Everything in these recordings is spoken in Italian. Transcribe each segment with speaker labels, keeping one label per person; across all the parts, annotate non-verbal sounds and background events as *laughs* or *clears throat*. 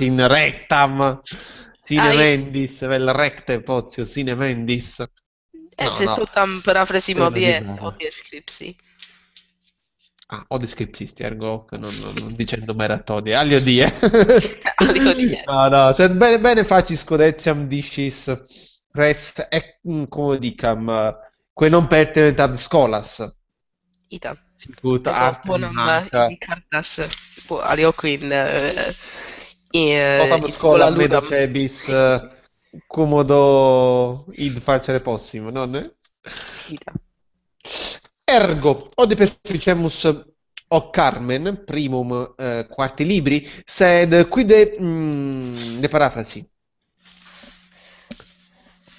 Speaker 1: in rectam sine ah, mendis vel recte pozio sine mendis eh, no, se no. tutam parafrasi modie
Speaker 2: odie scripsi
Speaker 1: ah odie scripsisti ergo non, non, non dicendo meratodie alio die *laughs* alio die no no sed bene, bene faci scudeziam discis res mm, come dicam que non pertinent tad scolas
Speaker 2: ita sicut artem non incarnas alio quin uh, e, Potam scola guida c'è
Speaker 1: bis eh, comodo id facere possimo, non è? Ergo, ode perficemus o Carmen, primum eh, quarti libri, sed quide mh, mm, de parafrasi.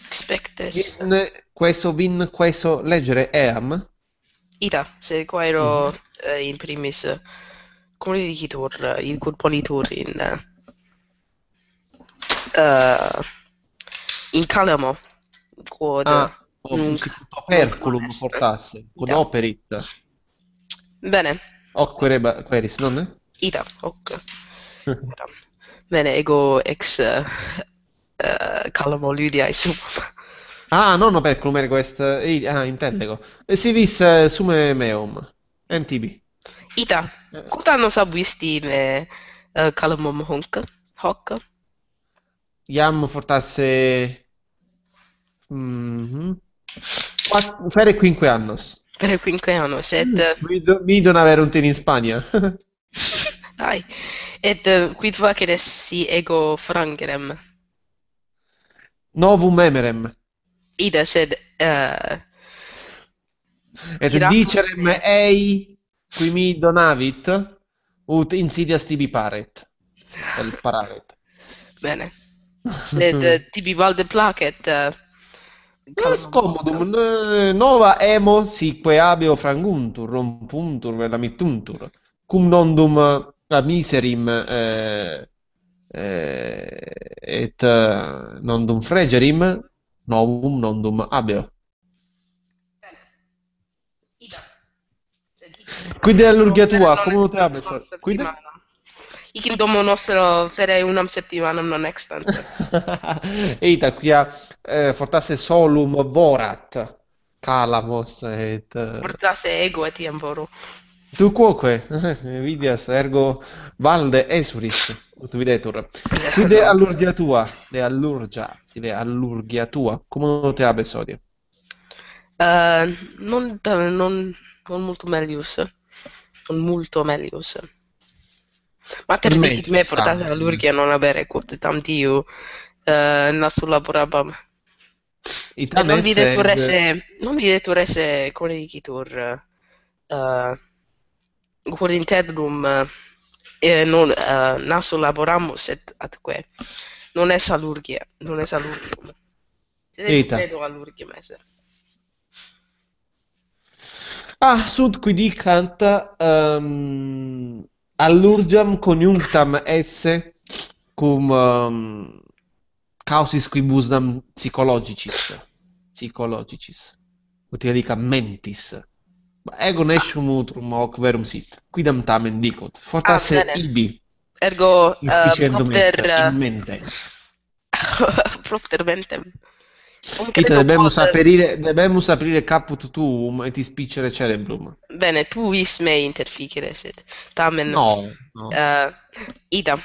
Speaker 2: Expectes. In
Speaker 1: queso vin queso leggere eam?
Speaker 2: Ita, se quaero mm. eh, in primis comunicator, il corponitor in... Eh, uh, in Calamo. Quod, ah, nunc,
Speaker 1: oh, mm. Herculum portasse, con Ita. operit.
Speaker 2: Bene. Ocquereba, oh, queris, non è? Ita, ok. *laughs* Bene, ego ex uh, eh, Calamo Lydia, insomma.
Speaker 1: Ah, non operculum ergo est... Eh, ah, intendego. Si vis sume meum. NTB.
Speaker 2: Ita, quod anno sabuisti me uh, calumum honc? Hoc?
Speaker 1: Yam fortasse... Mm-hmm. Quatt- fare quinque annos.
Speaker 2: Per cinque annos, et... Mm, eh, mi,
Speaker 1: do, mi don avere un in Spagna. *laughs*
Speaker 2: Ai. Et eh, quid faceres si ego frangerem?
Speaker 1: Novum emerem.
Speaker 2: Ida, sed... Uh, eh,
Speaker 1: et dicerem
Speaker 2: e... ei,
Speaker 1: qui mi donavit, ut insidias tibi paret. El
Speaker 2: pararet. Bene sled Tibivalde Plaket. Eh,
Speaker 1: calma. Scomodum, mm, eh, nova emo sique abeo franguntur, rompuntur, puntur cum nondum a eh, miserim eh, eh, et nondum fregerim, novum nondum abeo. Quindi all'urgia tua, come te abbia? Quindi
Speaker 2: ikim domo nostro ferej unam septimanam non extante. *laughs*
Speaker 1: Eita, quia eh, fortasse solum vorat calamos et... Uh...
Speaker 2: Fortasse ego etiam voru.
Speaker 1: Tu quoque, *laughs* vidias ergo valde esuris, ut videtur. de allurgia tua, de allurgia, de allurgia tua, come te abes odie?
Speaker 2: Uh, non, non, non molto melius, non molto melius. Mater per me portasse a lui non avere cotte tanti io eh na sulla pura bam. I non vide tu rese, non vide tu rese con i kitur eh uh, con l'interdum e non eh uh, na sulla boram set at que. Non è salurgia, non è salurgia. Se ne vedo a lurgia messa. Ah,
Speaker 1: sud qui di ehm um allurgiam coniunctam esse cum um, causis quibusdam psychologicis psychologicis utilica mentis ego nescum utrum hoc verum sit quidam tamen dicot fortasse ah, ibi
Speaker 2: ergo um, per uh, mentem *laughs* propter mentem Ita, debemus aprire,
Speaker 1: debemus aprire caput tuum et ispicere cerebrum.
Speaker 2: Bene, tu vis me interficere Tamen... No, no. Uh, eh, idam.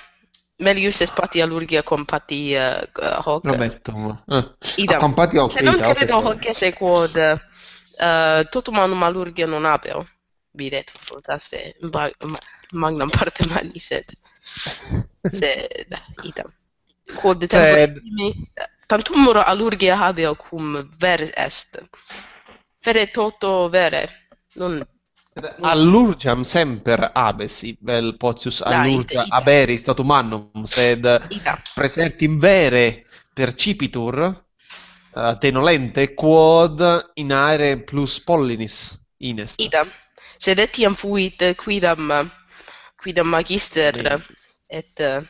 Speaker 2: Melius espatia lurgia compati uh, eh, hoc.
Speaker 1: Robertum. Uh, eh. idam. Ah, compati hoc. Se non ita, credo okay. hoc
Speaker 2: esse quod uh, totum anum alurgia non apeo. Bidet, ma, magnam parte mani sed. Sed, Ida. Quod temporimi... Sed tantum moro allurgia habeo cum ver est fere toto vere non
Speaker 1: allurgiam semper abesi vel potius allurgia aberi statu annum, sed presertim in vere percipitur uh, tenolente quod in aere plus pollinis in est
Speaker 2: Ida. sed etiam fuit eh, quidam quidam magister et uh,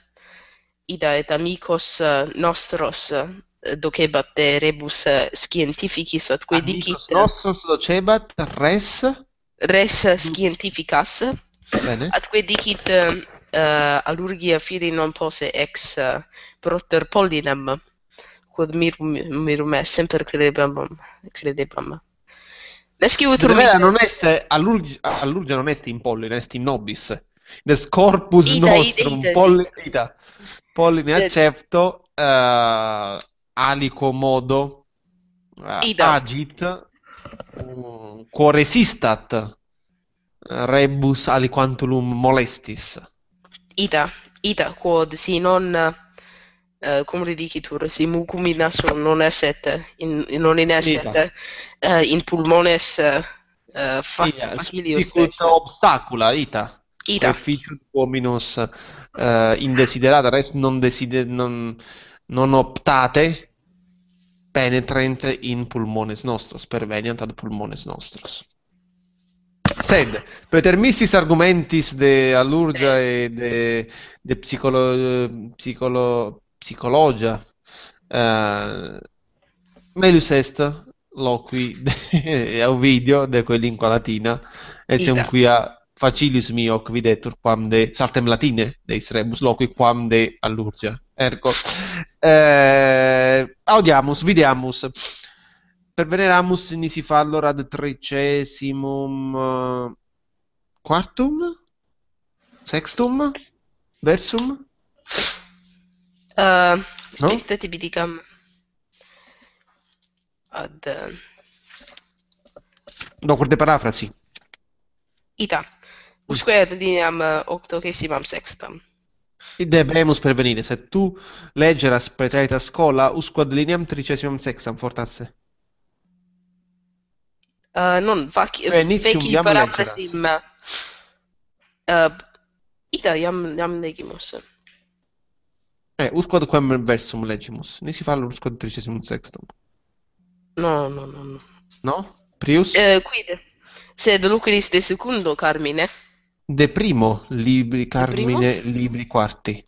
Speaker 2: Ida et amicos nostros docebat de rebus scientificis atque Amicos dicit nostros docebat res res scientificas Bene. atque dicit uh, eh, allurgia fili non posse ex uh, proter pollinem quod mirum mirum est semper credebam credebam Nesci utrum non est allurgia, allurgia
Speaker 1: non est in polline est in nobis des corpus ida, nostrum ida, ida, polline ida polline accepto uh, alico modo eh, Ida. agit uh, mm, core rebus aliquantulum molestis
Speaker 2: ita ita quod si non Uh, cum redicitur, si mucum in asum non esset, in, non in esset, uh, eh, in pulmones uh, fa, Ia, facilius est.
Speaker 1: obstacula, ita. Ita. Officium hominos uh, indesiderata, res non, desider, non, non optate, penetrant in pulmones nostros, perveniant ad pulmones nostros. Sed, preter missis argumentis de allurgia e de, de psicolo, psicolo, psicologia, uh, eh, melius est loqui de, a *laughs* Ovidio de quel lingua latina, et qui a facilis mio quidetur quamde saltem latine deis rebus loqui quamde allurgia ergo eh, audiamus videamus perveneramus nisi fallor ad tricesimum uh, quartum sextum versum uh,
Speaker 2: eh, aspetta no? ti ad uh...
Speaker 1: No, quelle parafrasi.
Speaker 2: Ita. U squared dinam octogesimam sextam.
Speaker 1: Idebemus prevenire, se tu leggeras preterita scola usquad lineam tricesimam sextam fortasse.
Speaker 2: Uh, non, faci, eh, feci parafrasim. Uh, ita, iam, iam legimus.
Speaker 1: Eh, usquad quem versum legimus. Nisi fallo usquad tricesimum sextam.
Speaker 2: No, no, no, no. No?
Speaker 1: Prius? Eh,
Speaker 2: quid? Sed lucris de secundo, Carmine.
Speaker 1: De primo libri, Carmine, primo? libri quarti.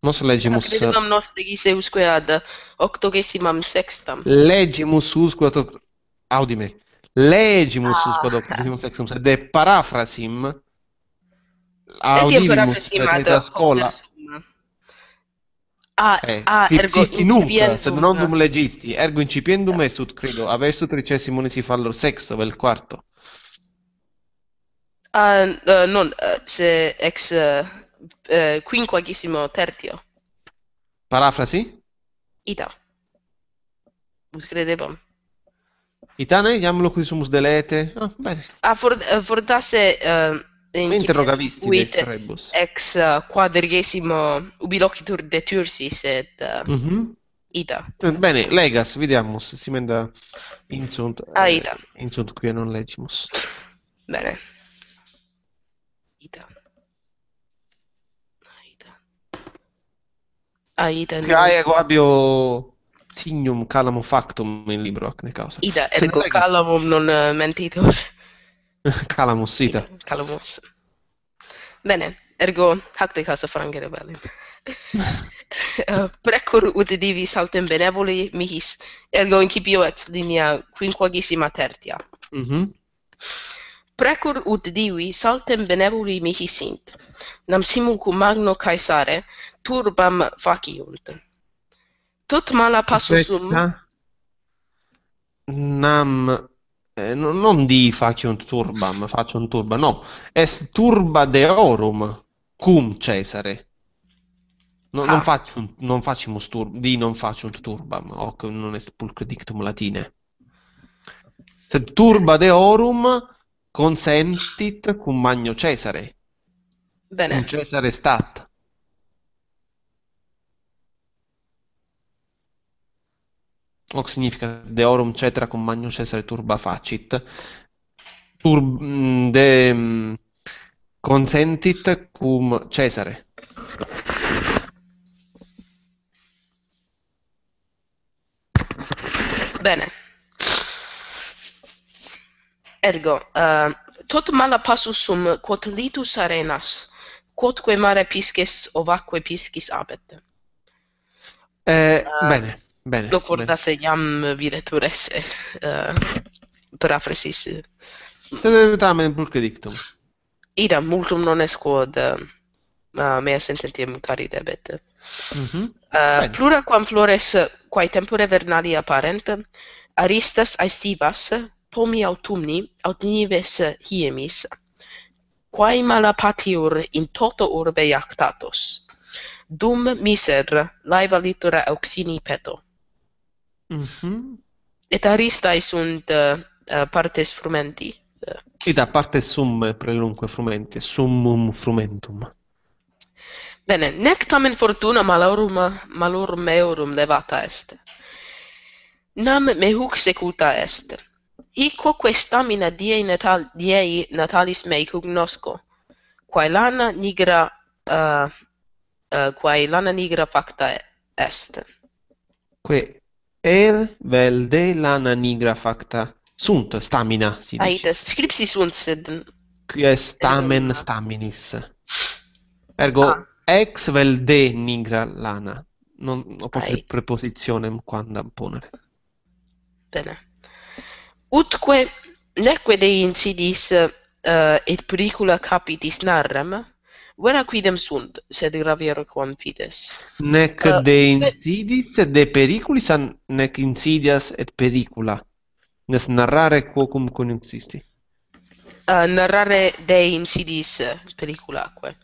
Speaker 1: Nos legimus... Credevam
Speaker 2: nos degise usque ad octogesimam sextam. Legimus
Speaker 1: usque ad... Audi me. Legimus ah. usque ad octogesimam sextam. Cioè, de parafrasim... Audivimus, ad scola.
Speaker 2: Ah, eh, a, ah, ergo nunc, sed non dum
Speaker 1: legisti, ergo incipiendum esut, credo, averso tricessimone si fallo sexto, vel quarto.
Speaker 2: Ah, uh, non, eh, se ex uh, uh, quinquagissimo tertio. Parafrasi? Ita. Us credebam.
Speaker 1: Ita ne, iam locus sumus delete.
Speaker 2: Ah, oh, bene. A ah, for, uh, fortasse uh, in interrogavisti de Serebus. Ex uh, quadrigesimo ubilocitur de Tursis et uh, mm -hmm. Ita.
Speaker 1: Bene, Legas, vidiamus, se si menda insunt. Ah, Ita. Eh, insunt qui non legimus.
Speaker 2: Bene. Aida. Aida. Aida. Che aia
Speaker 1: guabio signum calamo factum in libro acne causa. Ida, ergo
Speaker 2: calamum non eh, mentitur.
Speaker 1: *laughs* calamus, ita.
Speaker 2: Calamus. Bene, ergo hacte causa frangere belli. *laughs* Eh, precor precur ut divi saltem benevoli mihis ergo incipio et linea quinquagesima tertia. Mhm. Mm Precur ut divi saltem benevoli mihi sint, nam simulcum magno Caesare turbam faciunt. Tot mala passus sum...
Speaker 1: Nam... Eh, non, di faciunt turbam, faciunt turba, no. Est turba deorum cum Cesare. No, ah. non, faciunt, non facimus turb, di non faciunt turbam, hoc non est dictum latine. Sed turba deorum Consentit cum magno Cesare. Bene. Un Cesare stat. Hoc significa deorum cetra cum magno Cesare turba facit. Turb, mm, de, mm, consentit cum Cesare.
Speaker 2: Bene. ergo uh, tot mala passus sum quot litus arenas quodque mare piscis ovacque piscis abet eh uh, bene bene lo corda uh, uh, se iam videtur esse uh, parafrasis sed tamen pulque dictum ida multum non est quod uh, uh mea sententia mutari debet mm -hmm. uh, plura quam flores quae tempore vernali apparent aristas aestivas pomi autumni aut nives hiemis quae mala patiur in toto urbe iactatus dum miser laeva litura auxini peto mm et aristae sunt uh, partes frumenti
Speaker 1: ida parte sum prelunque frumenti summum frumentum
Speaker 2: bene nec tamen fortuna malorum malorum meorum levata est nam me hoc secuta est Ico questam in natal diei natalis mei cognosco. Quae lana nigra uh, eh, uh, eh, quae lana nigra facta est.
Speaker 1: Quae el vel de lana nigra facta sunt stamina si dice.
Speaker 2: Aita scripsi sunt sed
Speaker 1: qui stamen eh, staminis. Ergo ah. ex vel de nigra lana non ho potuto preposizione quando ponere.
Speaker 2: Bene utque neque de incidis uh, et pericula capitis narram buena quidem sunt sed gravior confides
Speaker 1: nec uh, de incidis et de periculis an, nec incidias et pericula nes narrare quocum coniunxisti.
Speaker 2: uh, eh, narrare de incidis periculaque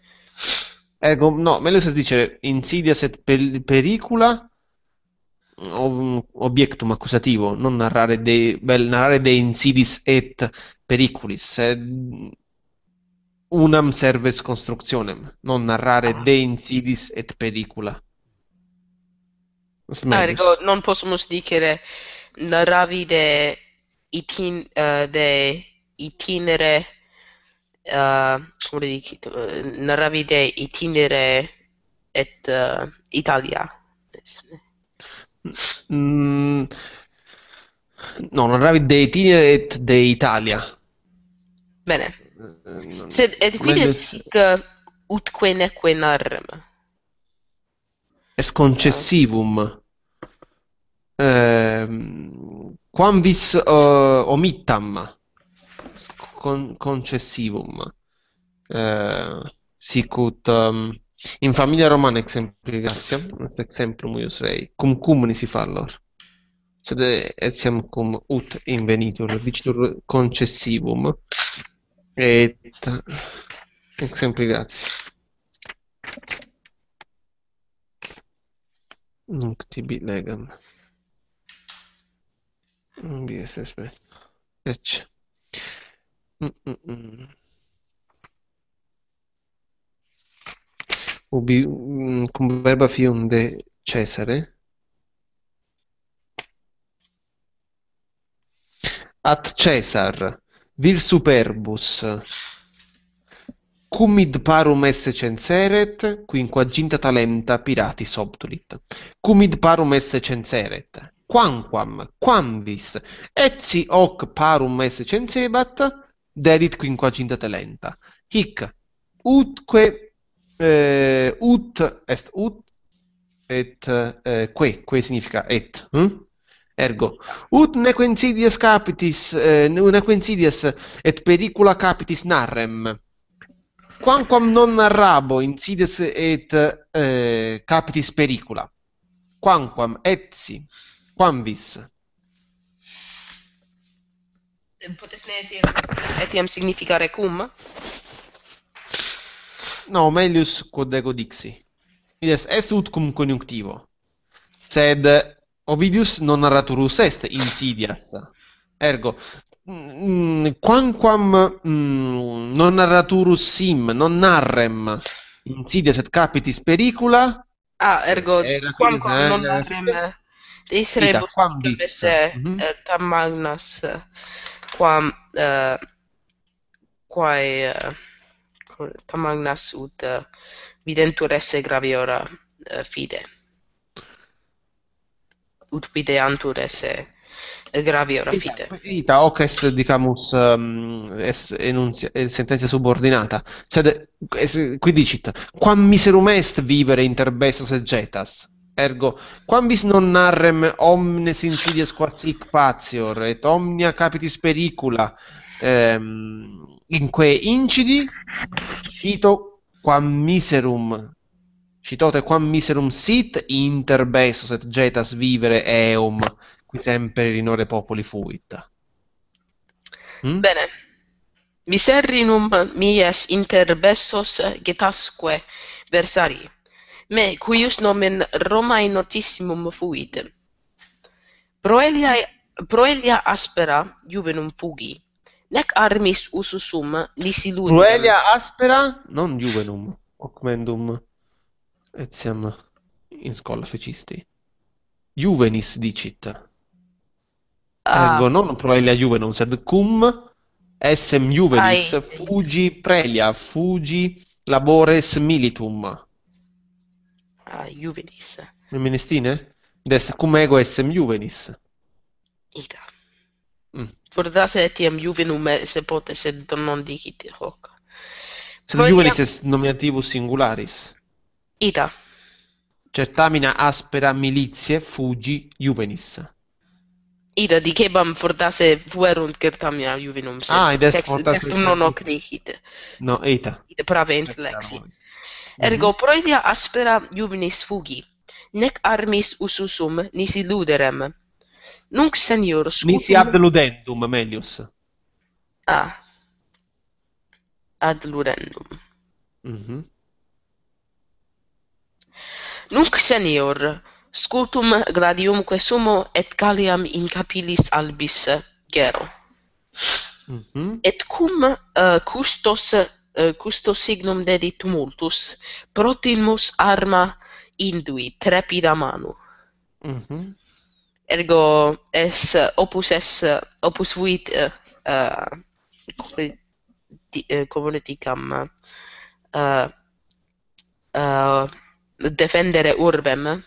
Speaker 1: ergo no melius dice incidias et pel, pericula objectum accusativo non narrare de bel narrare de insidis et periculis sed unam serves constructionem, non narrare ah. de insidis et pericula Ergo
Speaker 2: ah, non possumus dicere narravi de itin uh, de itinere uh, dic, eh, narravi de itinere et uh, Italia
Speaker 1: mm, no, non rabbit dei Tinder e dei Italia. Bene. se mm. Sed et quid est
Speaker 2: hic utque neque narrem?
Speaker 1: Est concessivum. Ehm, quam vis uh, eh, omittam con concessivum? Eh, sic Um, ehm, In famiglia romana exemplicassiam, ad exemplum ius rei, cum cumni si fallor. Sed etiam eh, cum ut invenitur, dicitur concessivum, et exemplicatiam. Nunc tibi legam. Non Bies, aspetta. Ecce. Mm -mm. mm. ubi, mh, mm, cum verba fiunde Cesare, at Cesar, vir superbus, cum id parum esse censeret, quinquaginta talenta pirati obtulit. Cum id parum esse censeret, quamquam, quamvis, etsi hoc parum esse censebat, dedit quinquaginta talenta. Hic, utque eh, ut est ut et eh, que, que significa et, hm? ergo ut neque insidies capitis eh, neque et pericula capitis narrem quamquam non narrabo insidias et eh, capitis pericula quamquam etsi quamvis
Speaker 2: potesse etiam significare cum?
Speaker 1: no melius quod ego dixi id est ut cum coniunctivo sed ovidius non narraturus est insidias ergo quamquam mm, mm, non narraturus sim non narrem insidias et capitis pericula
Speaker 2: ah ergo quamquam eh? non narrem eh, Is rebus capes eh, mhm. tam magnas quam uh, quae tamagnas ut videntur eh, esse graviora eh, fide. Ut videantur esse eh, graviora fide.
Speaker 1: Ita hoc est dicamus um, es enuncia, es sentenza subordinata. Sed cioè, es, qui dicit quam miserum est vivere inter interbesos getas? Ergo, quam vis non narrem omnes insidies quasi facior, et omnia capitis pericula, ehm in quei incidi cito quam miserum citote quam miserum sit inter beso et getas vivere eum qui sempre in ore populi fuit mm?
Speaker 2: bene miserinum mies inter bessos getasque versari me cuius nomen romae notissimum fuit proelia proelia aspera iuvenum fugi Lec armis ususum, lisiludum. Cruelia aspera,
Speaker 1: non juvenum, ocmendum, etiam in scolla fecisti. Juvenis dicit. Ah. Ergo non proelia juvenum, sed cum essem juvenis Ai. fugi prelia, fugi labores militum. Ah, juvenis. Feministine? Dest cum ego essem juvenis. Ita.
Speaker 2: Forzase etiam juvenum esse potes, sed non dicit hoc.
Speaker 1: Sed juvenis est nominativus singularis. Ita. Certamina aspera militie fugi juvenis.
Speaker 2: Ida, dicebam fortasse fuerunt certamina juvenum, sed ah, textum non hoc dicit. No, ita. Ida pravent lexi. Ergo, mhm. proidia aspera iuvenis fugi, nec armis ususum nisi luderem, Ah. Mhm. Nunc senior scutum. Nisi ad
Speaker 1: ludendum, Melius.
Speaker 2: Ah. Ad ludendum. Mm -hmm. Nunc senior scutum gladium que sumo et caliam in capillis albis gero. Mm -hmm. Et cum uh, custos eh, custo signum dedit tumultus protimus arma indui trepida manu mm -hmm ergo es eh, opus es eh, opus vit eh uh, uh, eh uh, uh, defendere urbem mm,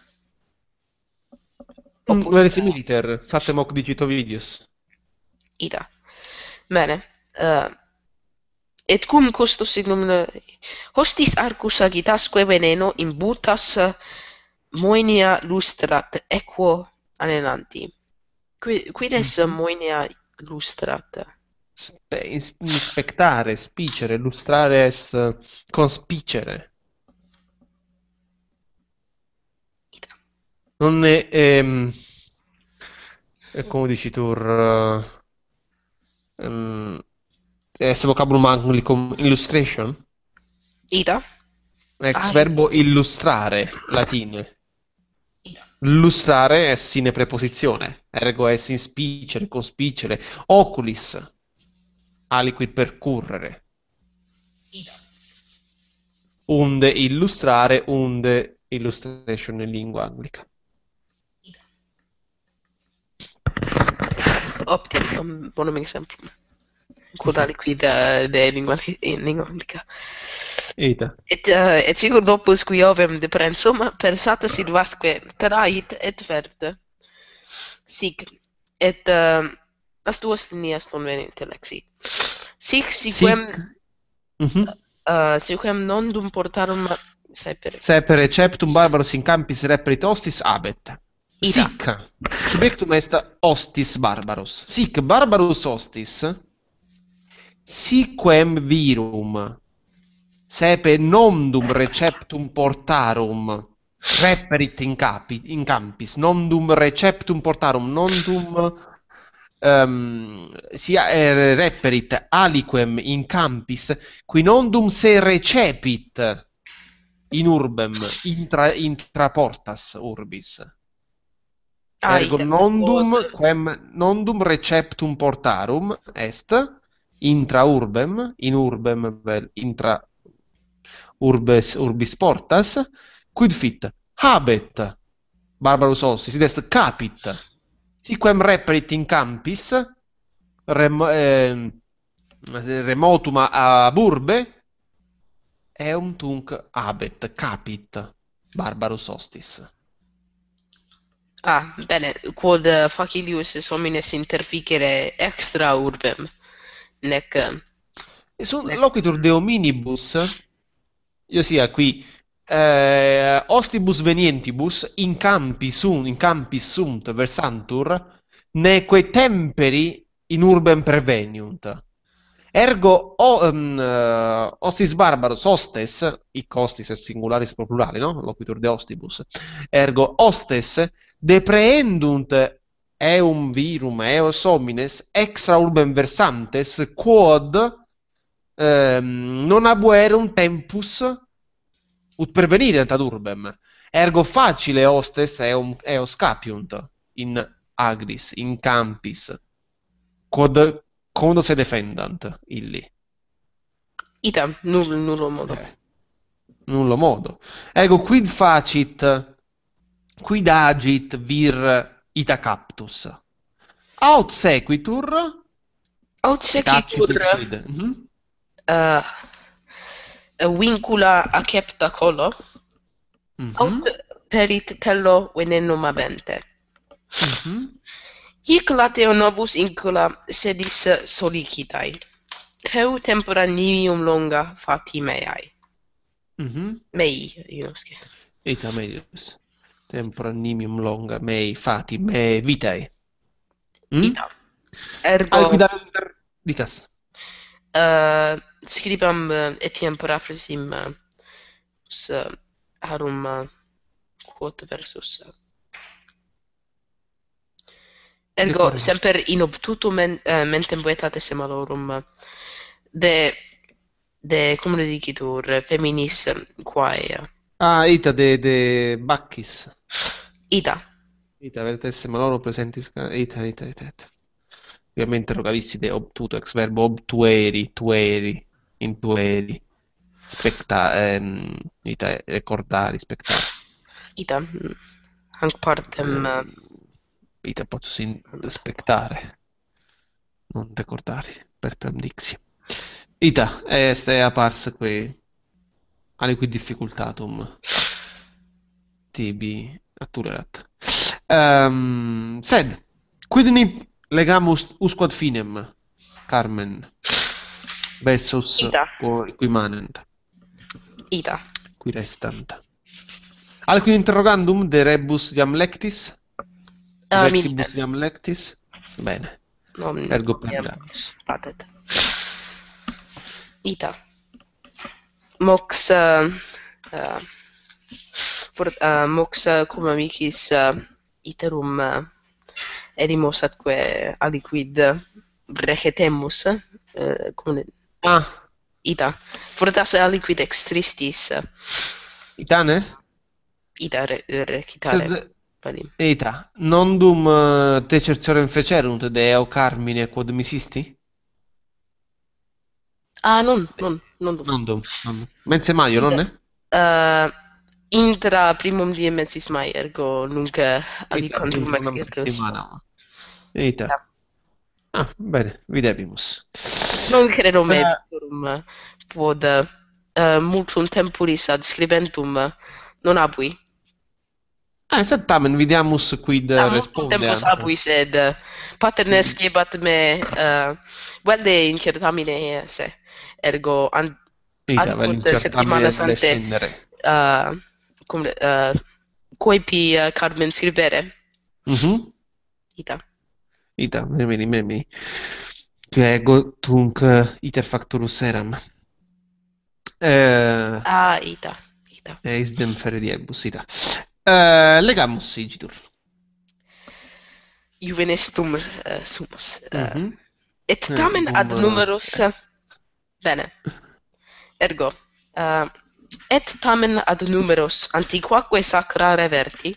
Speaker 1: opus vel similiter satem hoc digito videos
Speaker 2: ida bene uh, et cum costo signum hostis arcus agitas veneno in butas moenia lustrat equo allenanti. Qui, quides moenia mm-hmm. lustrat? Spe, spectare, spicere,
Speaker 1: lustrare est conspicere. Non è... Ehm, come dici tu... Um, ehm, est vocabulum anglicum illustration? Ida. Ex ah. verbo illustrare, latine. Lustrare è sine preposizione, ergo è sin spicere, conspicere. Oculis, aliquid Ida. Unde illustrare, unde illustration in lingua anglica.
Speaker 2: Optim, un buon esempio. Quotali qui da, da lingua, in lingua anglica. Eita. Et uh, et sigur do qui ovem de prensum per sata sit vasque trait et verte. Sic et uh, eh, astuos tenias ton veni intellecti. Sic sicquem Mhm. Eh sicquem non dum portarum sepere
Speaker 1: sepere septum barbaros in campis reprit hostis abet. Sic. Subectum est hostis barbaros. Sic barbaros hostis. Sic quem virum sepe nondum receptum portarum reperit in, capi, in campis nondum receptum portarum nondum um, ehm, sia eh, reperit aliquem in campis qui nondum se recepit in urbem intra, intraportas urbis ah, ergo nondum quem nondum receptum portarum est intra urbem in urbem intra urbes, urbis portas, quid fit habet, Barbaro Solsis, est capit, siquem reperit in campis, rem, eh, remotum ab urbe, eum tunc habet, capit, Barbaro Solstis.
Speaker 2: Ah, bene, quod uh, facilius homines interficere extra urbem, nec... Uh, Sunt,
Speaker 1: nec... Loquitur de hominibus, io sia qui eh, ostibus venientibus in campi, sum, in campi sunt versantur neque temperi in urbem perveniunt. ergo o, um, ostis barbaros hostes i costis è singularis pro plurale no? loquitur de ostibus ergo hostes depreendunt eum virum eos homines extra urbem versantes quod ehm, non un tempus ut pervenire ad urbem. Ergo facile hostes eum, eos capiunt in agris, in campis, quod, quando se defendant illi.
Speaker 2: Ita, nul, nullo modo. Eh,
Speaker 1: nullo modo. Ego quid facit, quid agit vir ita captus? Aut sequitur,
Speaker 2: aut sequitur, mm-hmm. uh, vincula acepta colo mm -hmm. aut perit tello venenum abente. Mm -hmm. Hic lateo nobus incula sedis solicitai, heu tempora longa fati meiai. Mm -hmm. Mei, Iunosce.
Speaker 1: Eta meius, tempora nivium longa mei fati mei vitae. Mm? Ita.
Speaker 2: Ergo... Alquidam... Dicas. Ergo uh, eh, scribam uh, eh, etiam s, uh, harum uh, quot versus uh, Ergo semper in obtutum men, uh, mentem vetate semalorum de de cum le dicitur feminis quae
Speaker 1: ah ita de de Bacchis ita ita vetate semalorum presentis ita ita ita, ita. ovviamente localistica obtuto, ex verbo obtueri, tueri, intueri, specta, ehm, ita, ricordare, ehm, eh, spectare. Ita, anche eh,
Speaker 2: partem...
Speaker 1: Ita posso aspettare, non ricordare, per pramdixia. Ita, este apparsa qui, alle qui difficultatum, tibi attulerat. Um, ehm, sed, quidni legamus usquad finem carmen besos qui manent ita qui restant alqui interrogandum de rebus iam lectis ah, rebus uh, iam lectis bene
Speaker 2: non ergo per patet ita mox uh, eh, uh, eh, for uh, eh, mox uh, cum amicis uh, iterum uh, erimos atque aliquid brechetemus, eh, come... Ah. Ita. Fortas aliquid extristis. Itane? Ita re, recitare. Sed... Cioè,
Speaker 1: Parim. Eta, non dum eh, te certiorem fecerunt de eo carmine quod misisti?
Speaker 2: Ah, non, non, non
Speaker 1: dum. Non dum, non dum. Mense maio, non è?
Speaker 2: Uh, intra primum diemensis mai ergo nunc ali contum circus.
Speaker 1: Eita. Ah, bene, videbimus.
Speaker 2: Non credo eh. me uh, pod eh, multum temporis ad scribentum non abui.
Speaker 1: Ah, sed tamen videamus quid ah, responde. Ah, multum abui,
Speaker 2: sed pater ne mm-hmm. me uh, velde incertamine se ergo ad, multe settimana sante cum uh, coipi uh, carmen silvere. Mhm. Mm ita.
Speaker 1: Ita, memi mi. memi. Ego, tunc uh, iter facturus eram. Eh, uh, ah, ita. Ita. Eis dem feridiebus, ita. Uh, legamus, Sigitur.
Speaker 2: Juvenes tum uh, sumus. Uh, mm -hmm. Et tamen ad uh, numerus... Uh, bene. Ergo, uh, et tamen ad numeros antiquaque sacra reverti,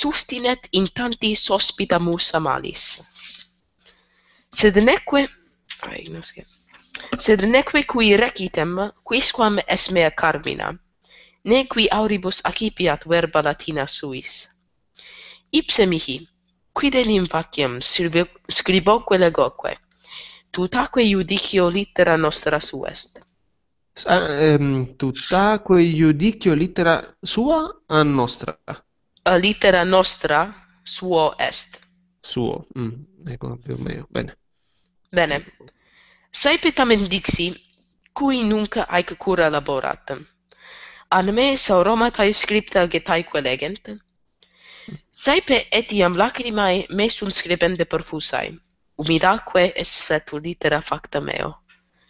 Speaker 2: sustinet in tanti sospita musa malis. Sed neque, ai, sed neque qui recitem, quisquam es mea carmina, ne qui auribus accipiat verba latina suis. Ipse mihi, quid enim faciem scriboque legoque, tutaque judicio litera nostra suest. est.
Speaker 1: Eh, ehm tutta quei judicio litera sua a nostra.
Speaker 2: A litera nostra suo est.
Speaker 1: Suo, mm, ecco più o meno. Bene.
Speaker 2: Bene. Sai pitam dixi cui nunc haec cura laborat. An me sauroma tai scripta ge legent. Saepe Sai etiam lacrimae me sunt scribende de perfusae. Umidaque es fretul litera facta meo.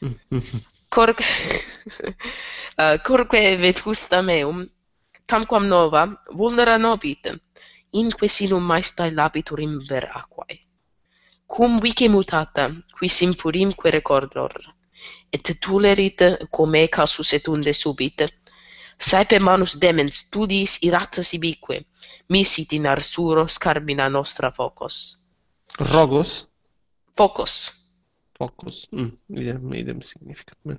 Speaker 2: Mm, mm, mm cor uh, *laughs* eh, corque vetusta meum tamquam nova vulnera nobit in quesilum maestae labitur in ver aquae cum vici mutata qui simfurim quae recordor et tulerit cum e casus et unde subit saepe manus dement studis irata sibique misit in arsuro scarmina nostra focos rogos focos
Speaker 1: focus mm, idem idem significat men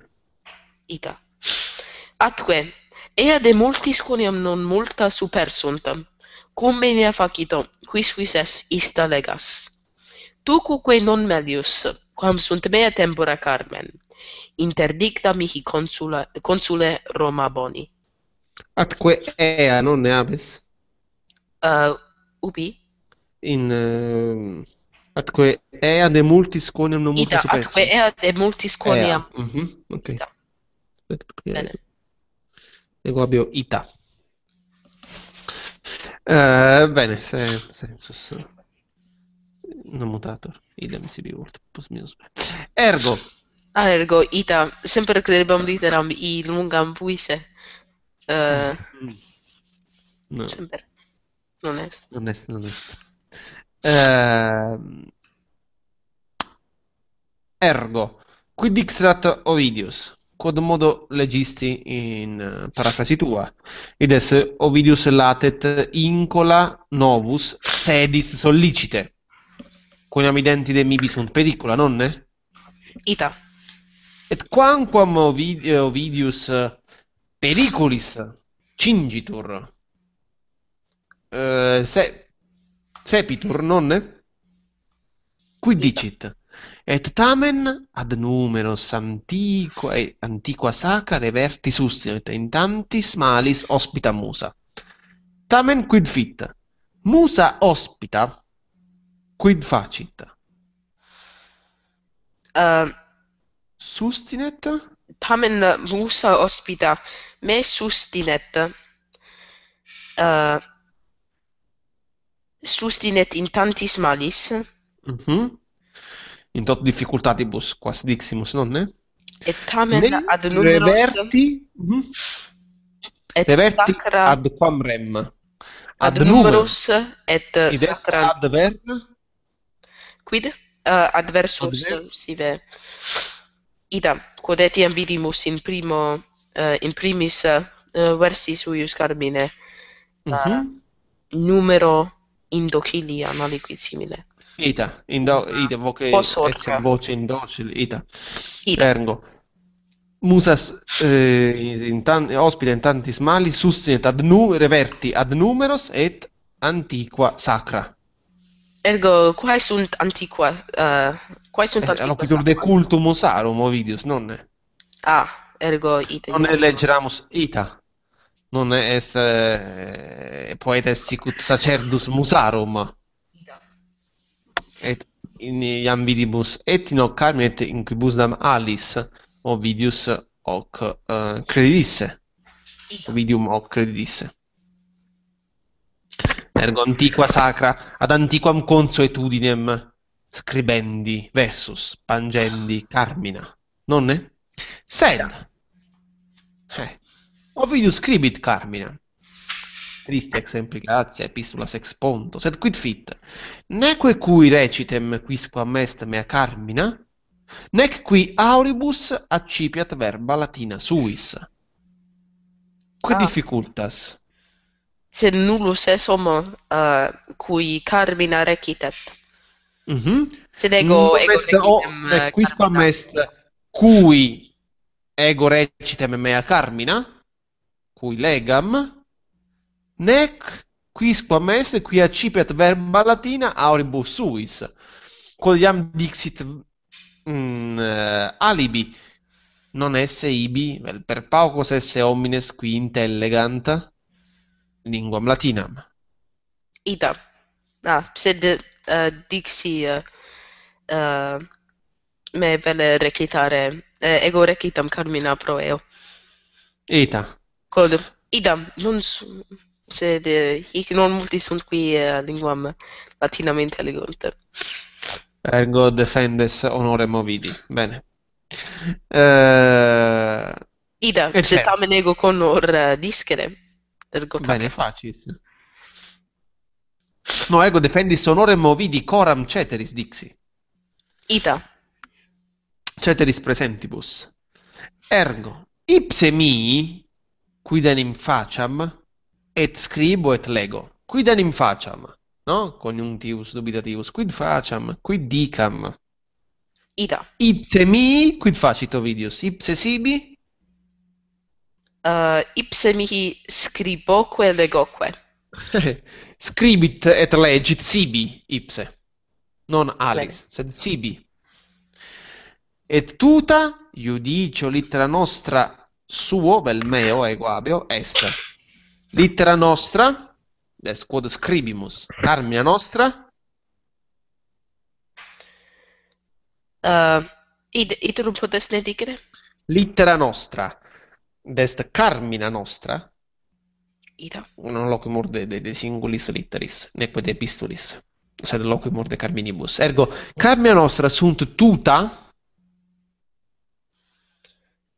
Speaker 2: ita atque ea de multis quoniam non multa supersuntam, cum me ne facito quis quis est ista legas tu quoque non melius quam sunt mea tempora carmen interdicta mihi consula consule roma boni atque ea non ne habes uh, ubi
Speaker 1: in uh, Atque ea de multis quoniam non multis supersus. Atque
Speaker 2: ea de multis quoniam.
Speaker 1: Ea. Mm-hmm. Ok. Ita. Ecco, bene. Ego abbiamo ita. Uh, bene, se, sensus non mutator, idem si bivort, plus minus Ergo.
Speaker 2: Ah, ergo, ita, sempre credebam literam i lungam puise. Uh, no. Sempre.
Speaker 1: Non est. Non est, non est. Eh, ergo, qui ixrat Ovidius, quod modo legisti in eh, parafrasi tua, id es Ovidius latet incola novus sedit sollicite, quinam de mibi sunt pericola, nonne? Ita. Et quamquam Ovid eh, Ovidius eh, periculis cingitur, eh, se cepitur, nonne? Qui dicit, et tamen ad numeros antico et antiqua sacra reverti sustinet in tantis malis hospita musa. Tamen quid fit? Musa hospita, quid facit?
Speaker 2: Uh, ehm. sustinet? Tamen musa hospita, me sustinet. Uh, ehm sustinet in tantis malis. Mhm. Mm
Speaker 1: in tot difficultatibus quas diximus non ne?
Speaker 2: Et tamen Nel ad numeros... Ne verti. Mhm. et verti
Speaker 1: ad quam rem. Ad, ad numerus
Speaker 2: et sacra. Ad vern. Quid uh, adversus ad ver. sive? Ida, quod etiam vidimus in primo uh, in primis uh, uh versis uius carmine. Mhm. Uh, mm numero indochilia, una lingua simile.
Speaker 1: Ita, indo, ah. ita, voce, ex voce indocil, ita. ita. Ergo. Musas eh, in tan, ospita in tanti smali, sustinet ad nu, reverti ad numeros et antiqua sacra.
Speaker 2: Ergo, quae sunt antiqua, uh, quae sunt eh, antiqua eh, loquitur de
Speaker 1: cultum osarum, Ovidius, non? è.
Speaker 2: Ah, ergo ita. Non leggeramos
Speaker 1: ita non est eh, poeta sicut sacerdus musarum et in iam et in hoc carmet in quibus dam alis Ovidius hoc eh, credisse Ovidium hoc credisse ergo antiqua sacra ad antiquam consuetudinem scribendi versus pangendi carmina nonne sed O scribit Carmina. Triste exempli gratia epistula sex ponto. Sed quid fit? Neque cui recitem quisquam est mea Carmina, nec qui auribus accipiat verba latina suis. Quid ah. difficultas?
Speaker 2: Sed nullus es homo uh, cui Carmina recitet.
Speaker 1: Mhm.
Speaker 2: Sed ego ego est o
Speaker 1: uh, quisquam est cui ego recitem mea Carmina cui legam nec quisquam esse qui accipet verba latina auribus suis quod iam dixit mm, uh, alibi non esse ibi vel per paucos esse homines qui elegant linguam latinam
Speaker 2: ita ah sed uh, dixi uh, uh, me vel recitare ego recitam carmina pro eo ita Cod. Idam, non so se de, non molti sono qui eh, a eh, linguam latinamente elegante.
Speaker 1: Ergo defendes onore movidi. Bene. Eh...
Speaker 2: Ida, se tame con conor eh, discere. Ergo Bene, facis.
Speaker 1: No, ergo defendis honore movidi coram ceteris dixi. Ida. Ceteris presentibus. Ergo, ipse mi quid enim faciam et scribo et lego quid enim faciam no coniunctivus dubitativus quid faciam quid dicam ita ipse mi quid facit ovidius ipse sibi
Speaker 2: uh, ipse mi scribo quo lego quo
Speaker 1: *laughs* scribit et legit sibi ipse non alis sed sibi et tuta iudicio litera nostra suo, bel meo eguabio, eh, est. Littera nostra, des quod scribimus, carmia nostra. Uh,
Speaker 2: id, iterum quod est ne dicere?
Speaker 1: Lettera nostra, dest carmina nostra. Ita. Non locumur de, de, de singulis litteris, neque de epistolis, sed locumur de carminibus. Ergo, carmia nostra sunt tuta...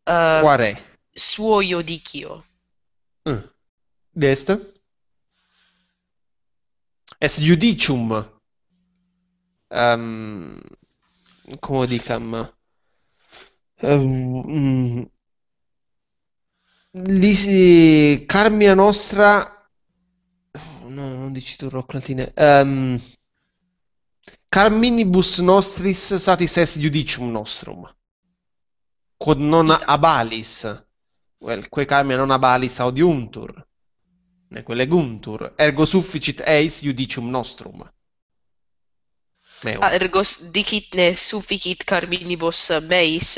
Speaker 2: Uh, quare? suo Yodikyo.
Speaker 1: Mm. Dest? Es judicium. Um, come dicam? Um, ehm, mm. Lisi, Carmia nostra... no, non dici tu rock latine. Um, Carminibus nostris satis est judicium nostrum. Quod non abalis quel, quae carmen non abalis audiuntur, ne quelle guntur, ergo sufficit eis judicium nostrum. Meum. Ah,
Speaker 2: ergo dicit ne sufficit carminibus meis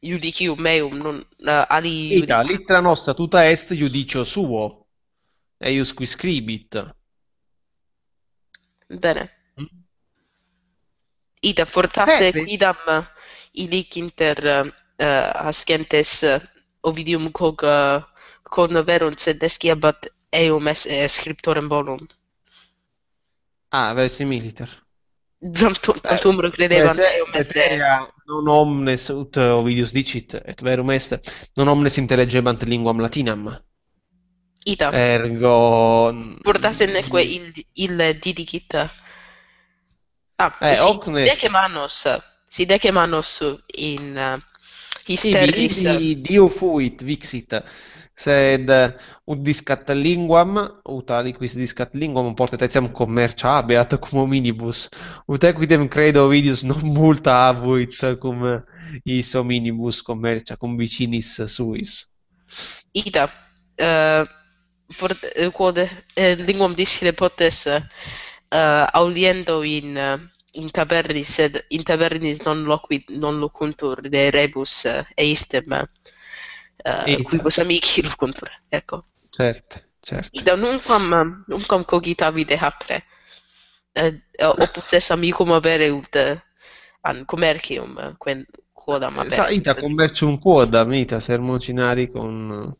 Speaker 2: judicium meum, non uh, ali... Ita,
Speaker 1: littra nostra tuta est judicio suo, eius qui scribit.
Speaker 2: Bene. Mm? Ita fortasse quidam illic inter uh, ascentes Ovidium cog uh, cod sed desci eum es scriptorem bonum.
Speaker 1: Ah, vesi militer.
Speaker 2: Zam tum credevant eum es... Eh.
Speaker 1: non omnes ut uh, Ovidius dicit, et verum est, non omnes intelligebant linguam latinam. Ita. Ergo...
Speaker 2: Portasse neque il, il didicit. Ah, eh, si, hocnes... decemanos, si decemanos in... Uh, hysteris. Sì,
Speaker 1: diu fuit, vixit, sed uh, ut discat linguam, ut aliquis discat linguam, portet etiam commercia abeat cum hominibus, ut equitem credo vidius non multa abuit cum is hominibus commercia, cum vicinis suis.
Speaker 2: Ita. uh, for, uh, eh, quod uh, linguam discile potes uh, audiendo in... Uh, in tabernis, sed in tabernis non lo loquit, non lo loquuntur de rebus eistem, uh, eh, quibus amici lo loquuntur, ecco. Certo, certo. non nunquam, nunquam cogitavide hacre, eh, eh, opus es amicum avere ut eh, an commercium, quen, quodam avere. Sa,
Speaker 1: ita commercium quodam, ita sermocinari con...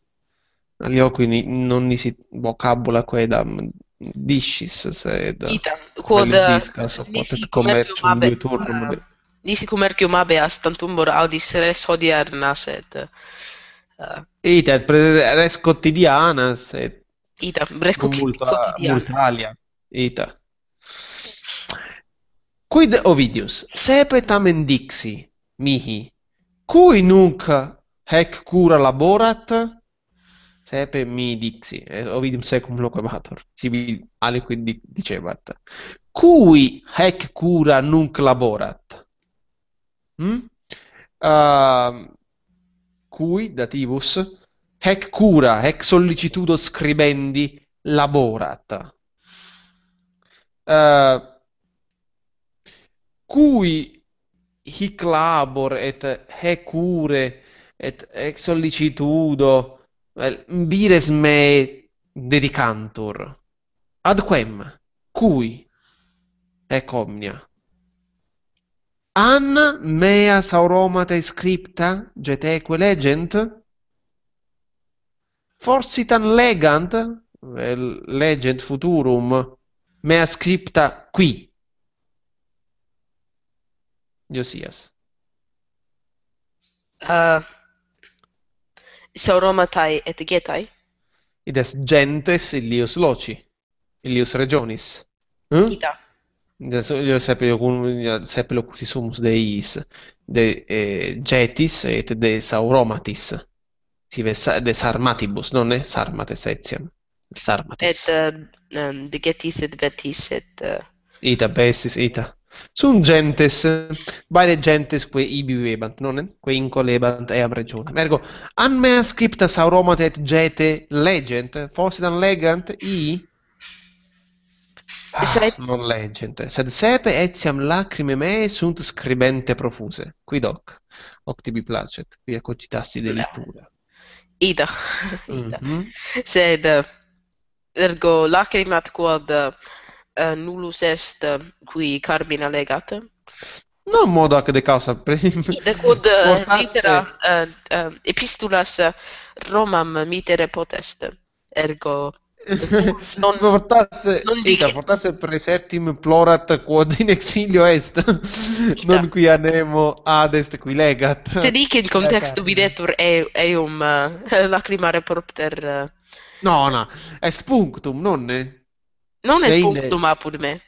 Speaker 1: Agli occhi non nisi vocabula quedam Discis, sed itam quod eh, nisi of potet commercium in eh,
Speaker 2: nisi commercium habeas tantum bor audis res hodierna sed uh,
Speaker 1: eh, itam res cotidianas, sed ita
Speaker 2: res quotidiana
Speaker 1: multalia ita quid ovidius sepe tamen dixi mihi cui nunc hec cura laborat mi dixi, eh, ovidim secum loquebator, sibi aliquid dicebat. Cui hec cura nunc laborat? Mm? Uh, cui, dativus, hec cura, hec sollicitudo scribendi laborat. Uh, cui hic labor et hec cure et hec sollicitudo bires me dedicantur. Ad quem? Cui? Ec omnia. An mea sauromata scripta geteque legent? forsitan tan legant, legent futurum, mea scripta qui. Iosias.
Speaker 2: Uh, sauromatai et getai
Speaker 1: id est gentes illius loci illius regionis hm ida de io sapere cum sapere locus sumus de is de eh, getis et de sauromatis Sive, de sarmatibus non e sarmates etiam Sarmatis.
Speaker 2: et uh, de getis et vetis et
Speaker 1: uh... ida basis ita. Sun gentes, vale gentes que ibi vebant, non que incolebant ea regionem. Ergo, an mea scriptas auromat et gete legent, fossidam legant i... Ah, Sep... non legent, sed sepe etiam lacrime meae sunt scribente profuse. Qui doc, hoc tibi placet, qui accocitasti de lettura.
Speaker 2: Ida. Ida. Mm -hmm. Sed, ergo, lacrimat quod... Uh, uh, nullus est qui eh, carmina legat? Non
Speaker 1: moda ac de casa prim.
Speaker 2: De quod eh, litera uh, uh, epistulas Romam mitere potest, ergo *laughs* non portasse
Speaker 1: non dica portasse per certim plorat quod in exilio est Ita. *laughs* non qui anemo ad est qui legat se dici il contexto eh,
Speaker 2: videtur è è un uh, lacrimare propter
Speaker 1: uh... no no est punctum non ne Non è spunto ma pure me.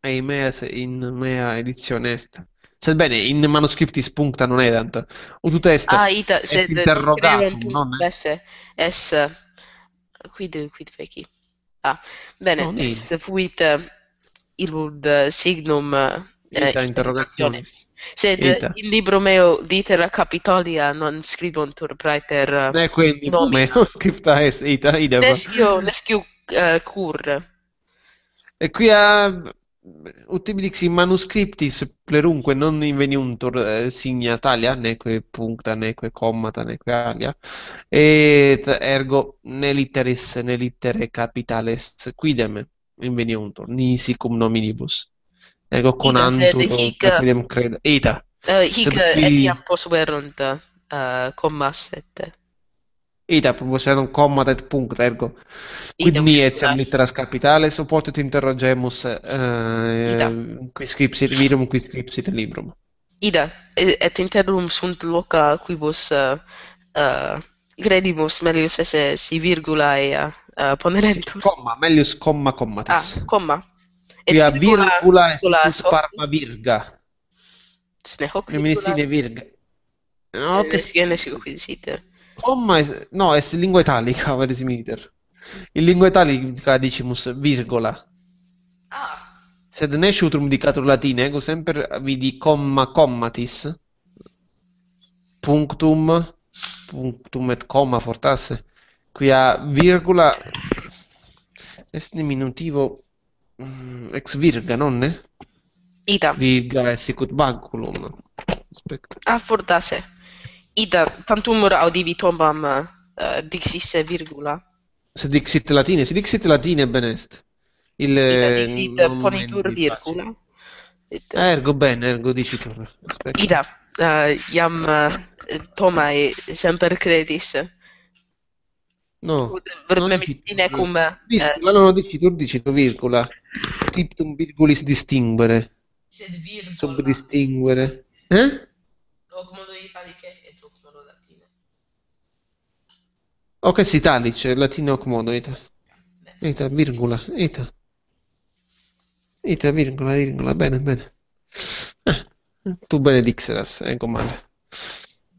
Speaker 1: E in me in mea edizione est. Sebbene bene, in manoscritti spunta non è tanto. O tu testa. Ah, ita, se interrogavo, non è.
Speaker 2: S. S. Qui de qui de qui. Ah, bene, s fuit il signum eh, in interrogazione. Se in libro meo dite la capitolia non scrivo un
Speaker 1: Ne quindi come *laughs* scripta est ita ida. Des
Speaker 2: io, des eh, cur e qui a
Speaker 1: utimix in manuscriptis plerunque non inveniunt eh, signa talia neque puncta neque comma ta neque alia et ergo ne litteris ne littere capitales quidem inveniunt nisi cum nominibus ergo conantur ita eh, hic, credo, ita. Uh, hic qui... etiam
Speaker 2: posuerunt uh, eh, comma sette
Speaker 1: Ida comma commatet punct, ergo quid miet ammitteras capitale, supportet interrogemus eh, uh, quis scripsit virum, quis scripsit
Speaker 2: librum. Ida, et interum sunt loca quibus uh, eh, uh, eh, credimus melius esse si virgulae uh, ponerentur. Sì, comma, melius comma commatis. Ah, comma. Et Quia virgula est parma virga. Sine hoc virgulas. Feministine virga. No, eh, che si viene sic quisite.
Speaker 1: Comma, è, no, è lingua italica, verismiter. *laughs* In lingua italica dicimus virgola. Ah. Sed nesce utrum dicatur latine, ego ecco, sempre vidi comma commatis, punctum, punctum et comma fortasse, Qui a virgola est
Speaker 2: diminutivo mm, ex virga, nonne? Ita. Virga est sicut baculum. Aspetta. Ah, fortasse. Ida, tantum tantumur audivitombam uh, dixisse virgula.
Speaker 1: Se dixit latine, se dixit latine benest. Il, Ida eh, dixit ponitur virgula. Et, ah, ergo bene, ergo dicitur.
Speaker 2: Aspetta. Ida, uh, iam uh, Tomae semper credis. No, Ud, non dicitur, cum, virgula, eh. non dicitur,
Speaker 1: dicitur, virgula. Tiptum virgulis distinguere. Sed virgola. Subdistinguere. Eh? Doc modo Ok, si talice, latino comodo, eta. Eta, virgola, eta. Eta, virgola, virgola, bene, bene. Eh, tu benedixeras, ecco male.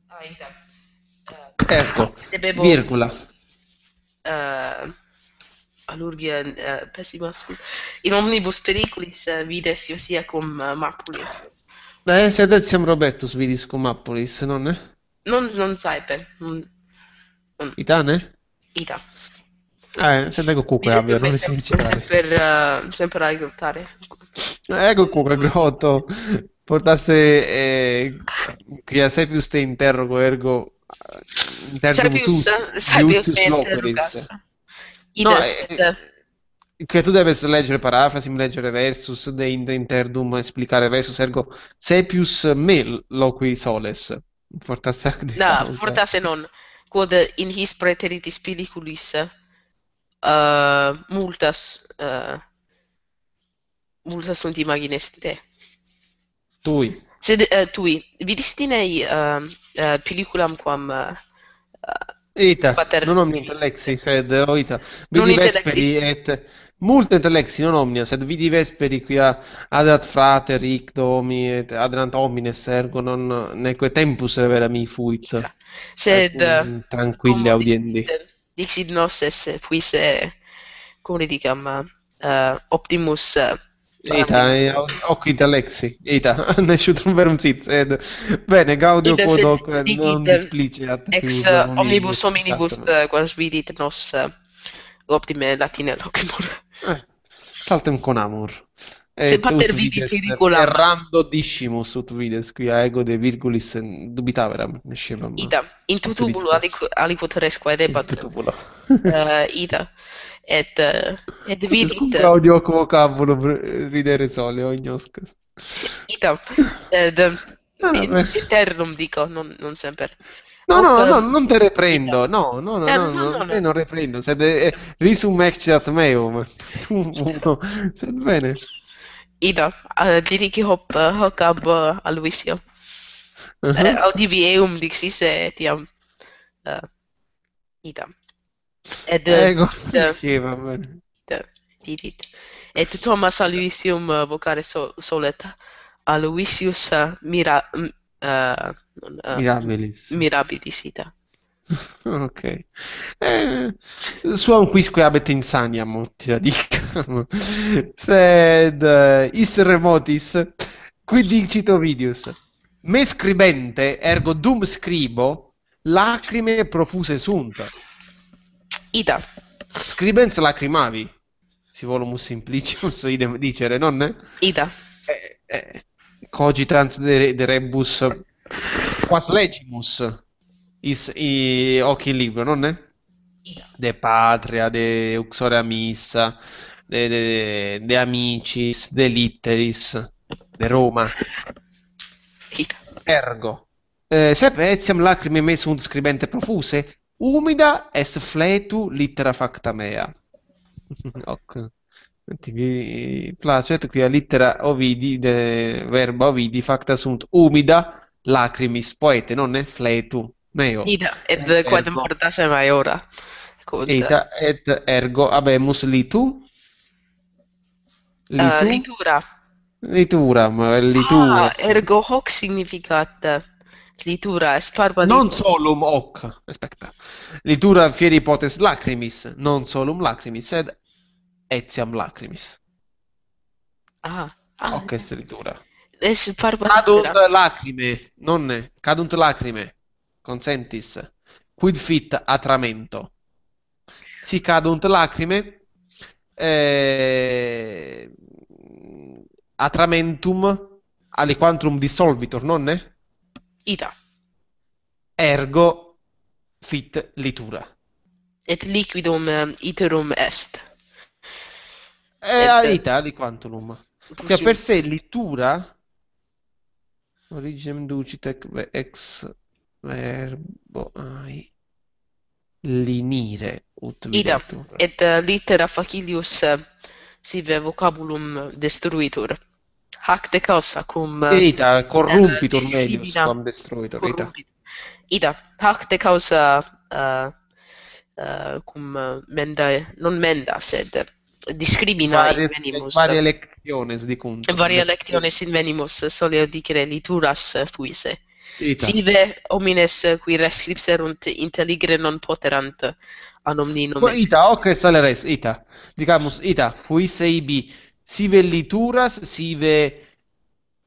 Speaker 1: Ah, eta. Uh, eh,
Speaker 2: ecco, debevo... Ah, virgola. Uh, eh, allurgia uh, eh, pessimas in omnibus periculis uh, vides io sia cum uh, Mapulis.
Speaker 1: Eh, se adesso siamo Robertus vidis cum Mapulis, non è?
Speaker 2: Non, non sai per... Non... Mm. Itane? Ita.
Speaker 1: Eh, senta che cucca abbia, non sem- sempre,
Speaker 2: uh, sempre eh, a esultare.
Speaker 1: Eh, ecco cucca, Grotto. Portasse eh, che sei più ste interrogo, ergo... Eh, interrogo Sapius, Sapius interrogas.
Speaker 2: interrogo. no, eh,
Speaker 1: che tu devi leggere parafrasi, leggere versus, de interdum, esplicare versus, ergo sepius me loqui soles. Fortasse, no,
Speaker 2: fortasse *laughs* diciamo, cioè. non. quod in his praeteritis pelliculis uh, multas uh, multas sunt imagines te tui sed uh, tui vidistinei uh, uh, pelliculam quam uh,
Speaker 1: Ita, pater... non omnia intellexi, sed oita, oh, vidi vesperi et... Multa intellexi, non omnia, sed vidi vesperi quia adat frater hic domi et adrant homines ergo non neque tempus revera mi fuit.
Speaker 2: Sed... Tranquilli
Speaker 1: tranquille audiendi.
Speaker 2: Dixit nos esse fuisse, cum dicam, uh, eh, optimus... Uh, Eita,
Speaker 1: Ita, ho eh, qui Alexi, Ita, *laughs* nessun vermzit. Eh, bene, Gaudio Codoc non displiceat. Ex omnibus omnibus
Speaker 2: eh, quas vidit nos optime latine locemur.
Speaker 1: Eh, saltem con amor.
Speaker 2: Se pater vidit ridiculam. Errando
Speaker 1: discimus ut vides, quia ego de virgulis dubitaveram, nescemam. Ita,
Speaker 2: in tutubulo
Speaker 1: aliquot
Speaker 2: resque debat. In tutubulo. uh, ita et, et viidit... Kuinka on jo
Speaker 1: koko ajan puhunut Riderisooli Onjuskas?
Speaker 2: Itä, Internum dico, non, non sempre. No, no, no, non
Speaker 1: te riprendo, eh, no, no, no, no, no, no, eh, non riprendo, sed eh, risum ecceat meum, *laughs* no, sed bene.
Speaker 2: Ida, eh, dirici hop, hoc ab aluisio. Uh -huh. Audivi eum dixisse, tiam, uh, idam. Ed, Ego. De, sì,
Speaker 1: va bene.
Speaker 2: De, didit. Et Thomas Aloysium eh, vocare so, solet Aloysius mira, uh, uh, mirabilis. Mirabilis ita.
Speaker 1: *laughs* Ok. Eh, suam quisque abet insaniam, otia dicam. Sed uh, is remotis, qui dicit Ovidius. Me scribente, ergo dum scribo, lacrime profuse sunt Ita. Scribens lacrimavi, si volumus simplicius idem dicere, nonne? Ita. Eh, eh, cogitans de, de rebus quas legimus is i occhi in libro, nonne? De patria, de uxore amissa, de, de, de amicis, de litteris, de Roma. Ita. Ergo. Eh, sep etiam lacrime me sunt scribente profuse, Umida es fletu litera facta mea. *laughs* ok. Placet qui a litera Ovidi, de, verba Ovidi, facta sunt umida lacrimis poete, non è fletu meo. Ida,
Speaker 2: eh, ecco, et ergo. quod mai ora.
Speaker 1: Ida, et ergo abemus litu? Eh, litu? Uh, litura. Lituram, eh, litura. Ah,
Speaker 2: ergo hoc significat Litura dura esparba non solum hoc aspetta
Speaker 1: Litura fieri potes lacrimis non solum lacrimis sed etiam lacrimis ah, ah hoc est li dura
Speaker 2: es cadunt
Speaker 1: lacrime nonne, cadunt lacrime consentis quid fit atramento si cadunt lacrime eh, atramentum aliquantrum
Speaker 2: dissolvitor, nonne? è? ita ergo fit litura et liquidum um, iterum est
Speaker 1: e eh, a eh, ita di quanto che per
Speaker 2: se litura
Speaker 1: origem ducit ex verbo ai linire ut ita
Speaker 2: et eh, litera facilius sive vocabulum destruitur hack de cosa cum eh, ida eh, corrompi tu meglio sto destroito ida ida hack de cosa uh, uh, cum menda non menda sed discrimina venimus varie
Speaker 1: elezioni di conto varie elezioni
Speaker 2: sin venimus solio di lituras fuise Ita. sive omnes qui rescripserunt intelligere non poterant anomnino
Speaker 1: ita hoc est aleres ita
Speaker 2: digamus ita
Speaker 1: fuisse ibi sive lituras sive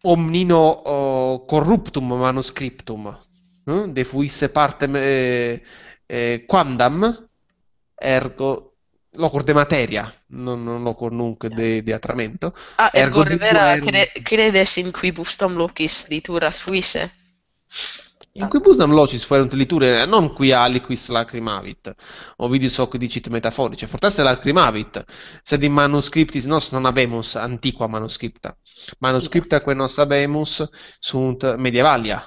Speaker 1: omnino uh, corruptum manuscriptum uh, de fuisse parte eh, eh, quandam ergo locor de materia non non lo con nunc de de atramento
Speaker 2: ah, ergo rivera, cre, credes in quibus tom locis lituras fuisse
Speaker 1: In cui Inquibusdam locis fuerunt liture, eh, non qui aliquis lacrimavit. Ovidis hoc dicit metaforici, cioè, fortasse lacrimavit, sed in manuscriptis nos non abemus antiqua manuscripta. Manuscripta que nos habemus sunt medievalia.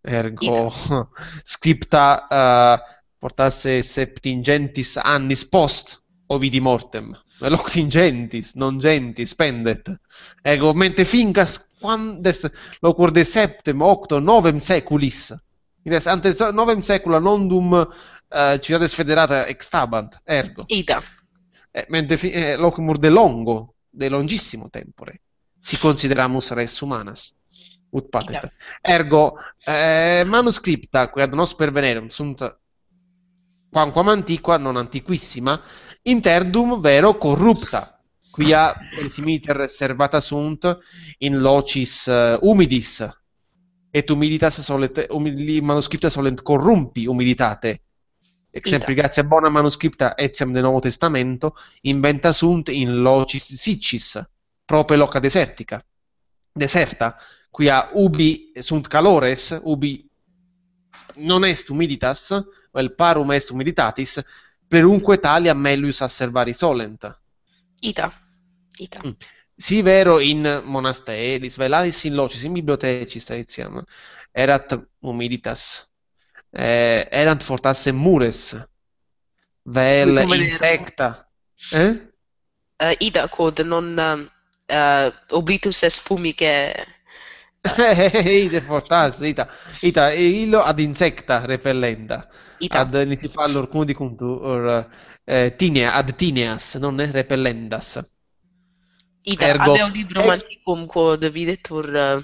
Speaker 1: Ergo, Ida. *laughs* scripta uh, portasse septingentis annis post Ovidi mortem. Loc tingentis, non gentis, pendet. Ergo, mente fincas quandes locur de septem, octo, novem seculis. Ides ante novem secula nondum uh, eh, ciudades federata extabant, ergo. Ida. Eh, mente eh, locumur de longo, de longissimo tempore, si consideramus res humanas. Ut patet. Ida. Ergo, eh, manuscripta, quia ad nos pervenerum, sunt quamquam antiqua, non antiquissima, interdum vero corrupta quia simiter servata sunt in locis eh, umidis et humiditas solet humili manuscripta solent corrumpi humiditate ex sempre grazie a bona manuscripta etiam de Novo Testamento inventa sunt in locis sicis prope loca desertica deserta quia ubi sunt calores ubi non est humiditas vel parum est humiditatis prerunque talia melius asservari solent ita Dica. Mm. Sì, vero, in monasteri, svelalis in locis, in biblioteci, staziamo, erat humilitas, eh, erant fortasse mures, vel
Speaker 2: insecta. Eh? Uh, ida quod non uh, eh, oblitus es fumice... *laughs*
Speaker 1: ide fortas, ita, ita, illo ad insecta repellenda, ita. ad nisipallor cumudi cuntur, uh, tinea, ad tineas, non repellendas.
Speaker 2: Ida, Ergo ad audibro et... manticum quo de videtur uh,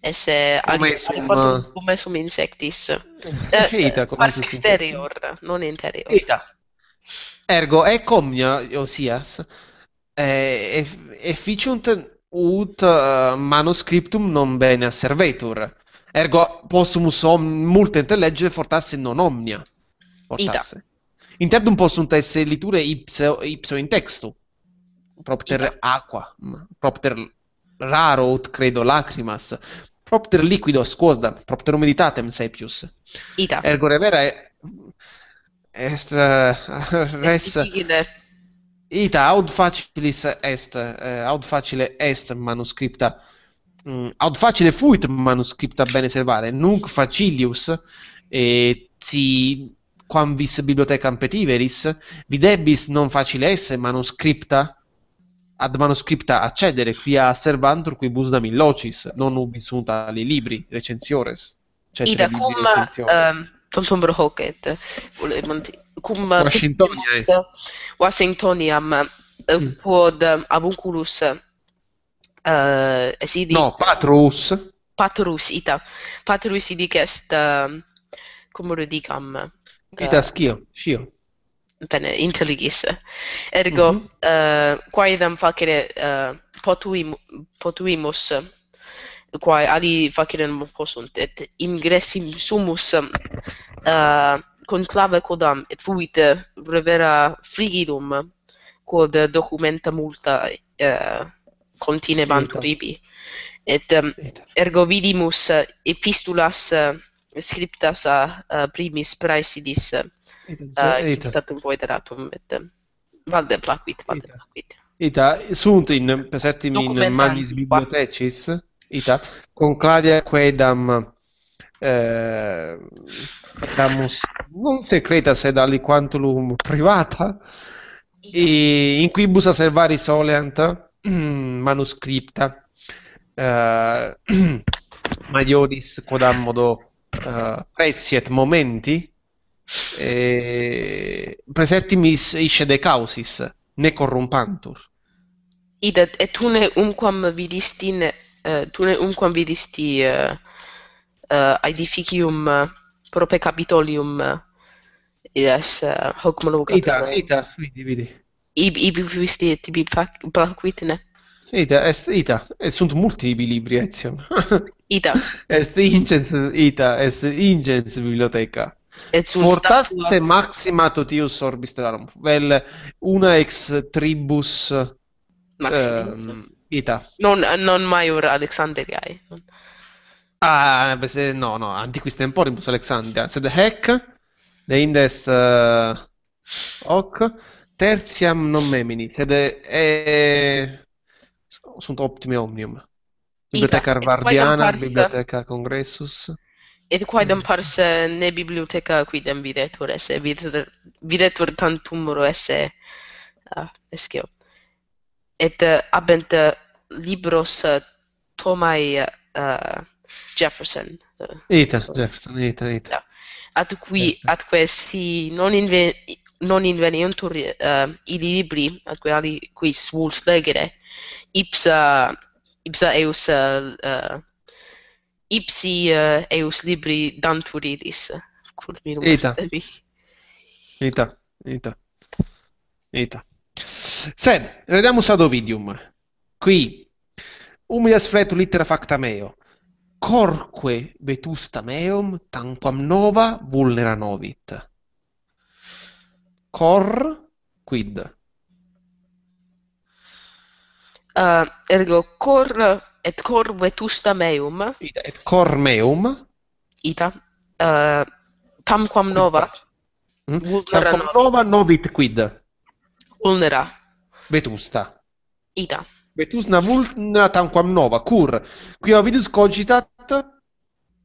Speaker 2: esse ad audibro me sum insectis. Uh, Ida, come si dice? Exterior, non interior. Ida.
Speaker 1: Ergo e comnia osias e eh, efficient ut uh, manuscriptum non bene servetur. Ergo possumus om multe intellegere fortasse non omnia. Fortasse. Ida. Interdum possunt esse liture ipso ipso in textu. propter acqua, propter raro, credo, lacrimas, propter liquido, scusa, propter umiditatem sapius. Ita. Ergo revera è... est... Eh, res... Ita, aud facilis est, eh, aud facile est manuscripta, mm, aud facile fuit manuscripta bene servare, nunc facilius, e eh, si quamvis bibliotecam petiveris, videbis non facile esse manuscripta, ad manuscripta accedere qui a servantur qui busdam locis, non ubisunta li
Speaker 2: libri recensiores. Cioè, Ida cum um, tantum hocet cum Washingtonia est. Washingtoniam eh, mm. quod eh, avunculus uh, eh, esidi No, patrus patrus ita patrus idicest uh, cum lo dicam uh, ita
Speaker 1: scio scio
Speaker 2: bene intelligisse ergo mm -hmm. uh, eh, quae dam facere uh, potuimus quae ali facere non possunt et ingressim sumus uh, eh, conclave codam et fuit revera frigidum quod documenta multa uh, contine banturibi et um, ergo vidimus epistulas uh, scriptas a uh, primis praesidis uh, kimutattunk folytatátum mit. Valdeplac vit, Valdeplac vit. Ita,
Speaker 1: sunt in, pesettim in magnis bibliotecis, ita, concladia quedam eh, damus, non secreta sed aliquantulum privata, e in quibus asservari soleant mm, manuscripta eh, *clears throat* maioris quodammodo eh, preziet momenti e presettimis isce de causis ne corrompantur
Speaker 2: id et tune umquam vidistin uh, tune umquam vidisti uh, eh, uh, eh, aedificium eh, uh, prope capitolium uh, id uh, hoc modo capitolium ita ita vidi vidi ib ib vidisti et ib pacquitne ita est ita et sunt multi ibi libri etiam ita
Speaker 1: *laughs* est ingens ita est ingens bibliotheca Mortasse maxima totius orbis terrarum, vel una ex tribus
Speaker 2: ehm, ita. Non, non maior Alexandriae.
Speaker 1: Ah, beh, se, no, no, antiquis temporibus Alexandria. Sed hec, de indest uh, eh, hoc, tertiam non memini, sed e... sunt optime omnium. Biblioteca Harvardiana, Biblioteca Congressus.
Speaker 2: et quaedam mm. pars ne bibliotheca quidem videtur esse videtur, tantum ro esse uh, escio et uh, abent uh, libros uh, tomai uh, Jefferson uh,
Speaker 1: ita uh, Jefferson ita ita yeah.
Speaker 2: at qui ita. at si non inven non inveniuntur uh, ili libri at quae ali quis vult legere ipsa ipsa eus uh ipsi uh, eus libri danturidis culminum ita. est ebi.
Speaker 1: Ita, ita, ita. Sen, redamus ad Ovidium. Qui, umides fretu littera facta meo, corque vetusta meum tanquam nova vulnera novit.
Speaker 2: Cor quid? Uh, ergo, cor et cor vetusta meum ita
Speaker 1: et cor meum
Speaker 2: ita uh, eh, tamquam nova
Speaker 1: mm-hmm. tamquam nova. nova novit quid vulnera vetusta ita vetus na vulnera tamquam nova cur qui avidus cogitat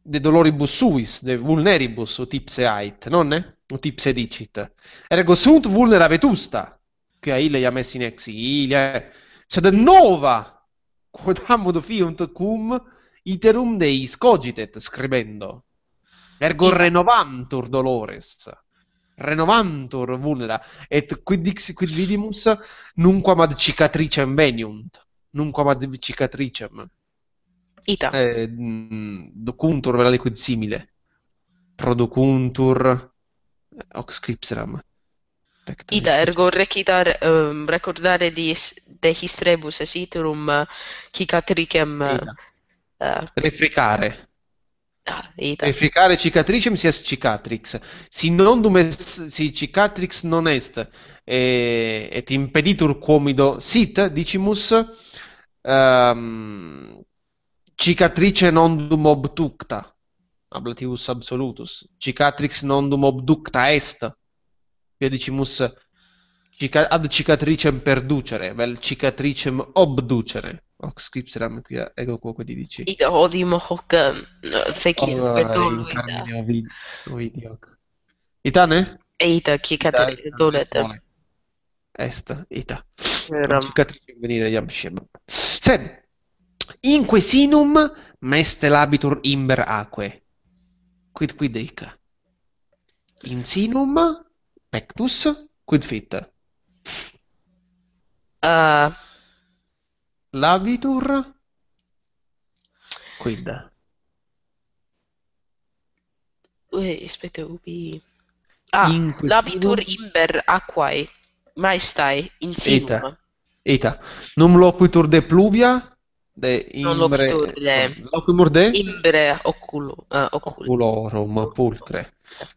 Speaker 1: de doloribus suis de vulneribus ut ipse ait non ne ut ipse dicit ergo sunt vulnera vetusta qui a ille iam est in exilia sed nova quotamud fiunt cum iterum deis cogitet scribendo. Ergo renovantur dolores. Renovantur vulnera. Et quid dixi quid vidimus nunquam ad cicatricem veniunt. Nunquam ad cicatricem. Ita. Eh, docuntur vera liquid simile. Producuntur eh, ox scripseram.
Speaker 2: Idergo, recitar, um, recordare di de his trebus esiturum cicatricem... Uh, eh.
Speaker 1: Refricare. Ah, Refricare cicatricem si sias cicatrix. Si nondum est, si cicatrix non est, e, et impeditur quomido sit, dicimus, um, ehm, cicatrice nondum obducta. ablativus absolutus, cicatrix nondum obducta est, Piedicimus cica- ad cicatricem perducere, vel cicatricem obducere. Ox Kipseram qui a ego quoque di dici.
Speaker 2: Ida odim hoc fekir vedoida.
Speaker 1: Ovidiok. Itane?
Speaker 2: Eita, cicatrice dolet. Est, ita. Cicatricem
Speaker 1: venire iam scema. Sed, inquesinum meste labitur imber aque. Quid quid eica? sinum Pectus? Quid fit? Uh, eh. Lavitur? Quid?
Speaker 2: Uè, aspetta, ubi...
Speaker 1: Ah, Inquitur? labitur
Speaker 2: imber aquae, maestae, insinum.
Speaker 1: Eta. Eta. Num loquitur de pluvia, de imbre... Non lo
Speaker 2: de... Loquimur de? Imbre
Speaker 1: oculo, uh, eh, ocul. oculorum pulcre.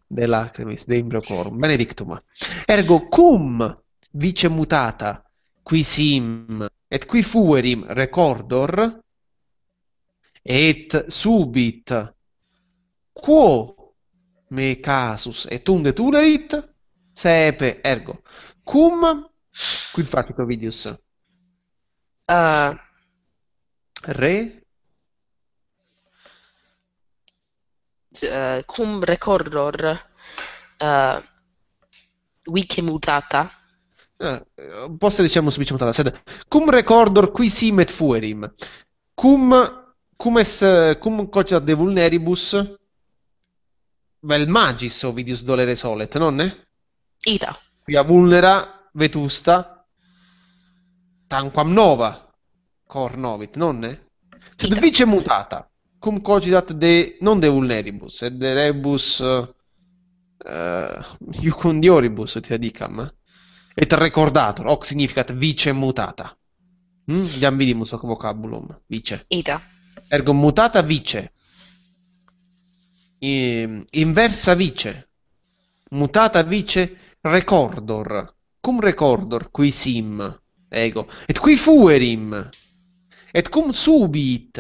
Speaker 1: De lacrimis, de Imbrocorum, benedictum. Ergo cum vice mutata qui sim et qui fuerim recordor et subit quo me casus et unde tulerit sepe ergo cum quid facit Ovidius uh,
Speaker 2: ah. re uh, cum recorror uh, eh, wiki mutata
Speaker 1: uh, posta diciamo subice mutata sed cum recorder qui simet fuerim cum cum est cum cogita de vulneribus vel magis ovidius dolere solet non nonne ita quia vulnera vetusta tanquam nova cor novit non nonne sed vice mutata cum cogitat de, non de vulneribus, et de rebus uh, iucundioribus, tia dicam, et recordator, hoc significat vice mutata. Mm? Hm? Iam vidimus hoc vocabulum, vice. Ita. Ergo mutata vice. I, inversa vice. Mutata vice recordor. Cum recordor qui sim, ego. Et qui fuerim. Et cum subit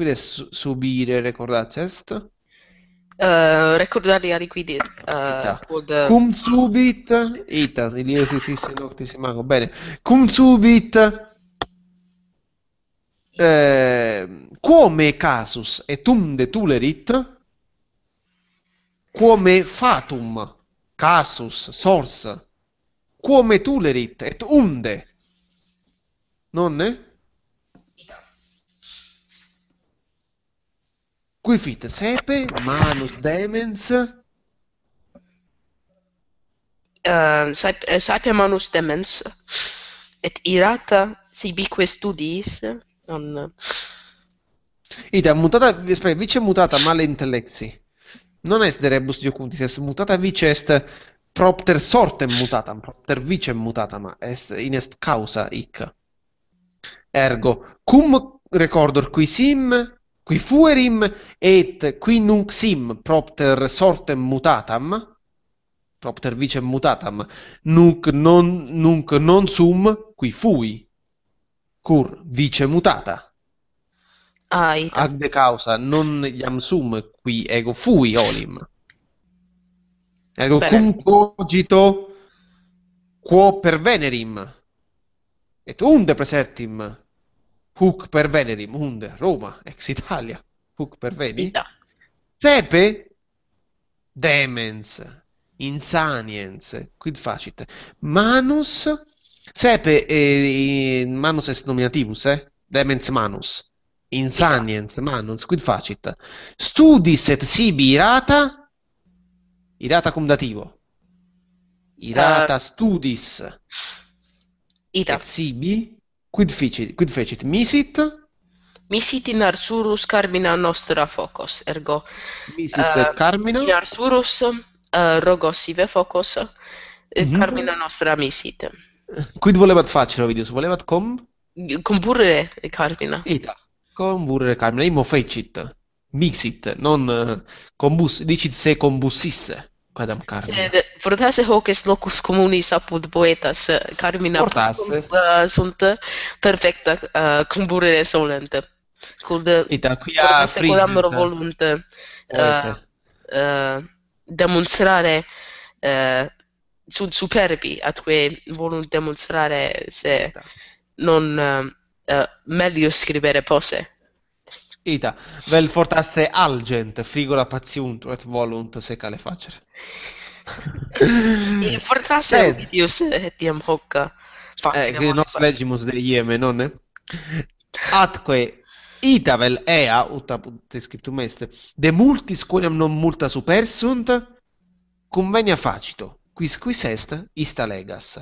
Speaker 1: quindi è su- subire recordar test?
Speaker 2: Uh, eh, recordarli a liquidit. Uh, eh, eh, Cum
Speaker 1: subit ita, il io si si noctis mago. Bene. Cum subit eh, come casus et etum tulerit come fatum casus source come tulerit et unde non è?
Speaker 2: qui fit sepe manus demens uh, ehm, eh, sepe manus demens et irata sibi studis non
Speaker 1: Ida, mutata aspetta vice mutata male intellexi non est de rebus diocuntis est mutata vice est propter sortem mutatam propter vice mutata ma est in est causa hic ergo cum recordor qui sim qui fuerim et qui nunc sim propter sortem mutatam propter vicem mutatam nunc non, nunc non sum qui fui cur vice mutata ah, ita. ad causa non iam sum qui ego fui olim ego Bene. cum cogito quo per venerim et unde presertim Hook per Veneri, Munde, Roma, ex Italia. Hook per Veni. Sepe? Demens. Insaniens. Quid facit? Manus? Sepe e, Manus est nominativus, eh? Demens Manus. Insaniens Manus. Quid facit? Studis et sibi irata? Irata cum dativo.
Speaker 2: Irata uh, studis. Ita. Et sibi? quid ficit quid fecit misit misit in arsurus carmina nostra focos ergo misit uh, carmina in arsurus uh, eh, rogo sive focos mm -hmm. carmina nostra misit
Speaker 1: quid volevat facere videos volevat com comburre carmina ita comburre carmina imo fecit misit non uh, combus dicit se combussisse quadam carmina.
Speaker 2: Sed fortasse hoc est locus communis apud poetas, eh, carmina fortasse uh, sunt eh, eh, perfecta uh, cum burere solente. Cud et aquia secundam volunt uh, uh, demonstrare uh, sunt superbi atque volunt demonstrare se non uh, uh, melius scribere posse Ita, vel fortasse
Speaker 1: algent, frigora patiunt, et volunt secale facere. *laughs* Il fortasse eh. obidius etiam hoc facere. Eh, eh nos legimus de ieme, nonne? Atque ita vel ea, ut apud scriptum est, de multis quoniam non multa supersunt, convenia facito, quis quis est, ista legas.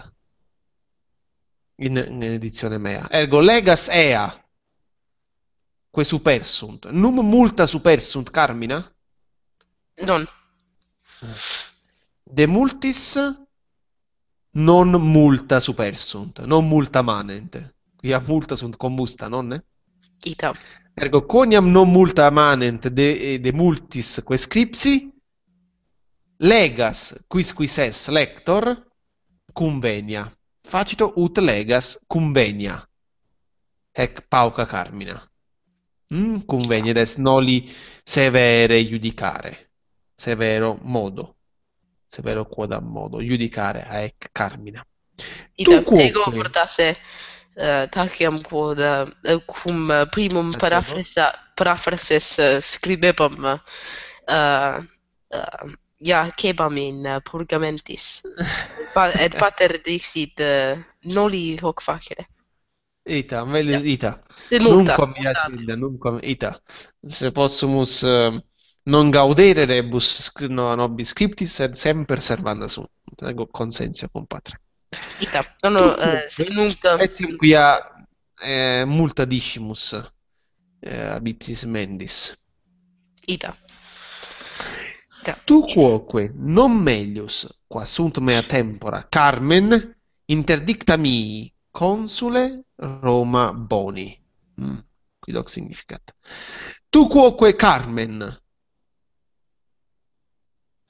Speaker 1: In, in edizione mea. Ergo, legas ea, que supersunt. Num multa supersunt, Carmina? Non. De multis non multa supersunt, non multa manent. Quia multa sunt combusta, nonne? Ita. Ergo coniam non multa manent de, de multis scripsi, legas quisquis es lector convenia. Facito ut legas convenia. Ec pauca Carmina. Mm, cum venides noli severe judicare. Severo modo. Severo quodam modo judicare haec carmina.
Speaker 2: Ita ego portasse uh, eh, tacem quod uh, cum primum paraphrasa paraphrases uh, eh, scribebam uh, uh, Ja, kebam in uh, purgamentis. *laughs* Pa et pater dixit uh, noli hoc facere.
Speaker 1: Ita, meglio Ita. Nunca mi nunca Ita. Se possumus ehm, non gaudere rebus no, nobis scriptis, sed semper servanda su. Tengo consenso, compatre. Ita, no, no, eh, se nunca... Etiam quia eh, multadicimus eh, abipsis mendis. Ita. Ita. Tu quoque non melius, qua mea tempora, Carmen, interdicta mi consule Roma Boni. Mm, qui doc significat. Tu quoque Carmen.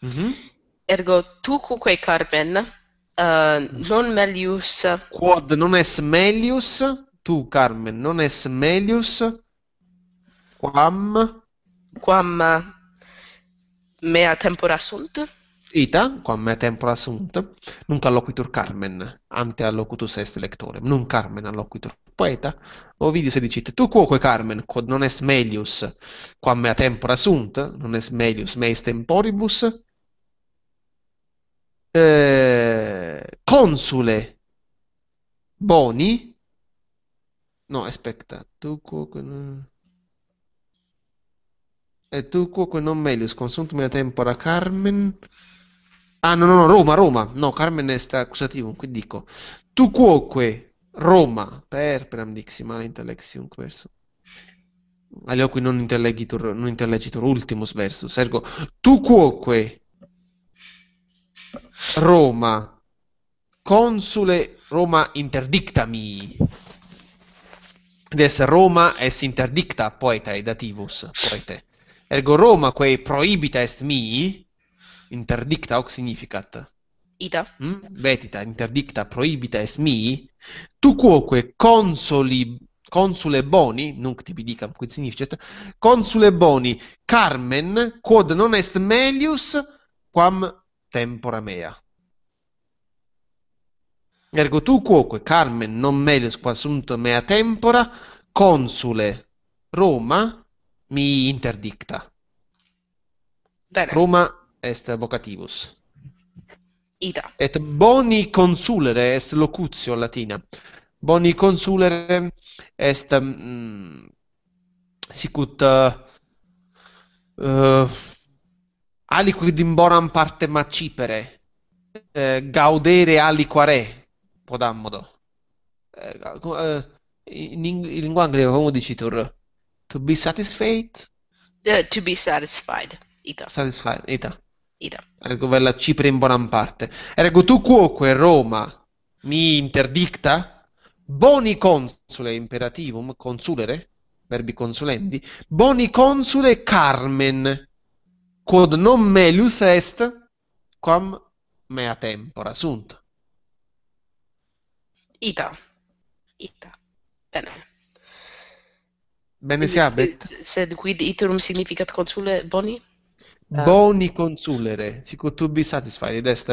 Speaker 2: Mm -hmm. Ergo tu quoque Carmen uh, non melius quod non es melius
Speaker 1: tu Carmen non es melius quam quam mea tempora sunt Ita, quam tempora sunt, nunc alloquitur Carmen, ante allocutus est lectorem, non Carmen alloquitur poeta, Ovidius dicit, tu quoque Carmen, quod non es melius, quam mea tempora sunt, non es melius meis temporibus, eh, consule boni, no, aspetta, tu quoque... Non... E eh, tu quoque non melius consunt mea tempora Carmen, Ah, no, no, no, Roma, Roma. No, Carmen è sta accusativo, qui dico tu cuoque Roma per per amdiximale intellexium verso. Agli occhi non interlegitur non interlegitur ultimus versus. Ergo tu cuoque Roma consule Roma interdictami. Des Roma est interdicta poetae dativus poete. Ergo Roma quae prohibita est mi interdicta hoc significat. Ita. Mm? Hm? Vetita, interdicta, proibita es mi. tu quoque consoli, consule boni, nunc tibi dicam quid significet, consule boni Carmen, quod non est melius, quam tempora mea. Ergo tu quoque Carmen non melius qua sunt mea tempora, consule Roma mi interdicta. Bene. Roma est vocativus. Ita. Et boni consulere est locutio latina. Boni consulere est mm, sicut uh, eh, eh, aliquid bonam parte macipere eh, gaudere aliquare podammodo. Eh, eh, in, in, in lingua inglese come dici tu? To be satisfied?
Speaker 2: Uh, to be satisfied.
Speaker 1: Ita. Satisfied, ita. Ida. Ecco, la Cipre in buona parte. Ergo tu quoque Roma mi interdicta, boni consule imperativum, consulere, verbi consulendi, boni consule Carmen, quod non melius est, quam mea tempora sunt.
Speaker 2: Ita. Ita. Bene.
Speaker 1: Bene si abet.
Speaker 2: Eh, Sed quid iterum significat consule boni?
Speaker 1: Eh. Boni consulere, sicut to be satisfied, est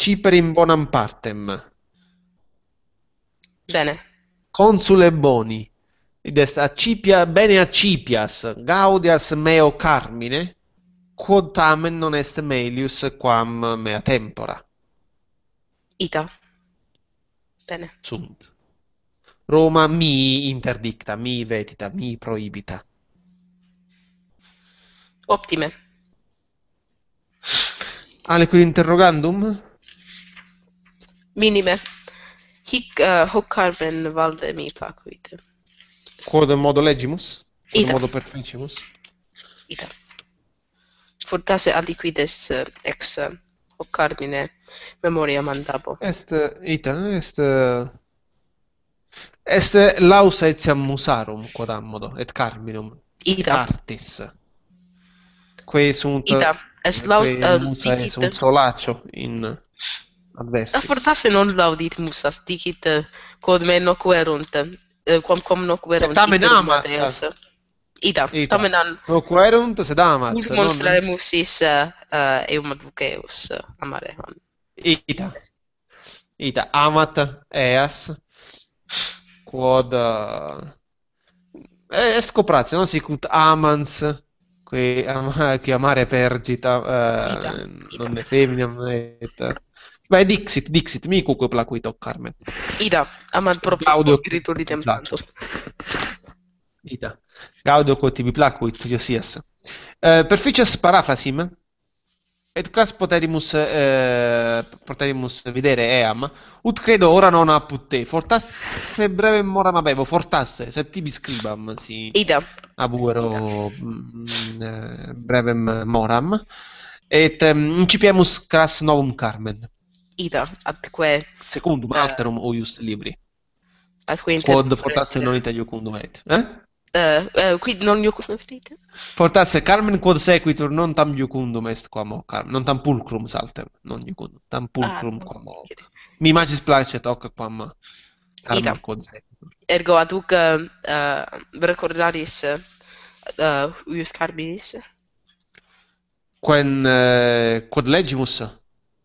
Speaker 1: eh. in bonam partem. Bene. Consule boni, id est accipia, bene a accipias, gaudias meo carmine, quod tamen non est melius quam mea tempora.
Speaker 2: Ita. Bene.
Speaker 1: Sunt. Roma mi interdicta, mi vetita, mi proibita. Optime. Ale qui interrogandum?
Speaker 2: Minime. Hic uh, hoc carmen valde mi placuit.
Speaker 1: Quod in modo legimus? In modo per Ita.
Speaker 2: Fortasse antiquides uh, eh, ex uh, hoc carmine memoria mandabo.
Speaker 1: Est, ita, est... Uh, est lausa etiam musarum, quod ammodo, et carminum. Ita. Artis. Quei sunt... Ita. Eh, es laud, uh, musa es eh, un solacio in adversis. Eh,
Speaker 2: da fortasse non laudit musas, dicit quod me noquerunt, quamquam noquerunt. Tamen amat. Ita, Ita. tamen an...
Speaker 1: Noquerunt, sed amat. Ultimum strare
Speaker 2: musis eum advoceus amare. Ita.
Speaker 1: Ita, amat eas, quod... Uh, est copratio, non sicut amans che, ama, che pergita, eh, non è femmina, ma è Dixit, Dixit, mi cuco placuito, Carmen. Ida, ama il proprio Gaudio spirito di templato. Ida. Gaudo quotibi placuit, Josias. Uh, eh, perficias parafrasim, Et quas poterimus, eh, poterimus vedere eam, ut credo ora non apud putte, fortasse breve moram avevo, fortasse, septibis scribam, si Ida. abuero Ida. Mm, eh, moram, et um, incipiamus cras novum Carmen.
Speaker 2: Ida, atque... Secundum, uh, alterum
Speaker 1: oius libri.
Speaker 2: Atque Quod fortasse
Speaker 1: non itadio cundum et. Eh?
Speaker 2: Eh, eh, qui non gli occultate.
Speaker 1: Portasse Carmen quod sequitur, non tam iucundum est quam Carmen, non tam pulcrum saltem, non iucundum, tam ah, pulcrum ah, quam Mi magis placet hoc quam Carmen Ita. quod sequitur.
Speaker 2: Ergo ad hoc uh, recordaris uh, ius Carminis?
Speaker 1: Quen uh, quod legimus?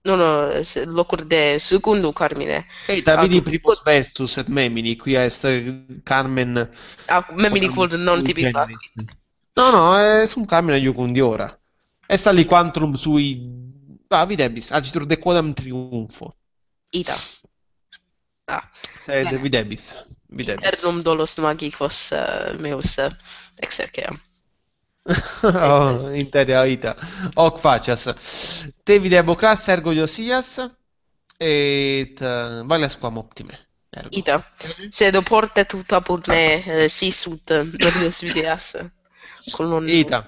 Speaker 2: No, no, l'occorre secondo Carmine.
Speaker 1: Ehi, Davide, ah, primo versus et memini, qui a essere Carmen... Ah, memini col non ti
Speaker 2: No,
Speaker 1: no, è su un Carmine io con di ora. E sta lì quantrum sui... Davide ebis, agitur de quodam triunfo. Ita. Ah. Sed videbis. Videbis.
Speaker 2: Internum dolos magicos uh, meus uh, exerceam.
Speaker 1: *laughs* oh, teoria vita. Hoc facias. Te videbocras ergo iosias et uh, eh, vales quam optime.
Speaker 2: Ergo. Ita. Sed oporte tuta put me eh, si sut norius videas. Colonno. Ita.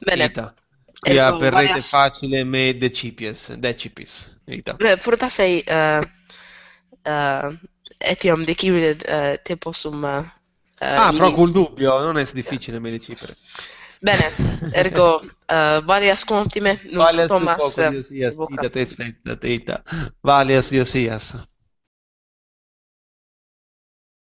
Speaker 2: Bene. Ita. Quia ergo, per varias... rete
Speaker 1: facile me decipies, decipis. Ita. Beh,
Speaker 2: porta sei uh, uh, etiam decibile uh, te possum uh, Ah, però col
Speaker 1: dubbio non è difficile me decipere.
Speaker 2: Bene, ergo, uh, eh, valias contime, non valias Thomas. Valias io ita te
Speaker 1: specta, ita. Valias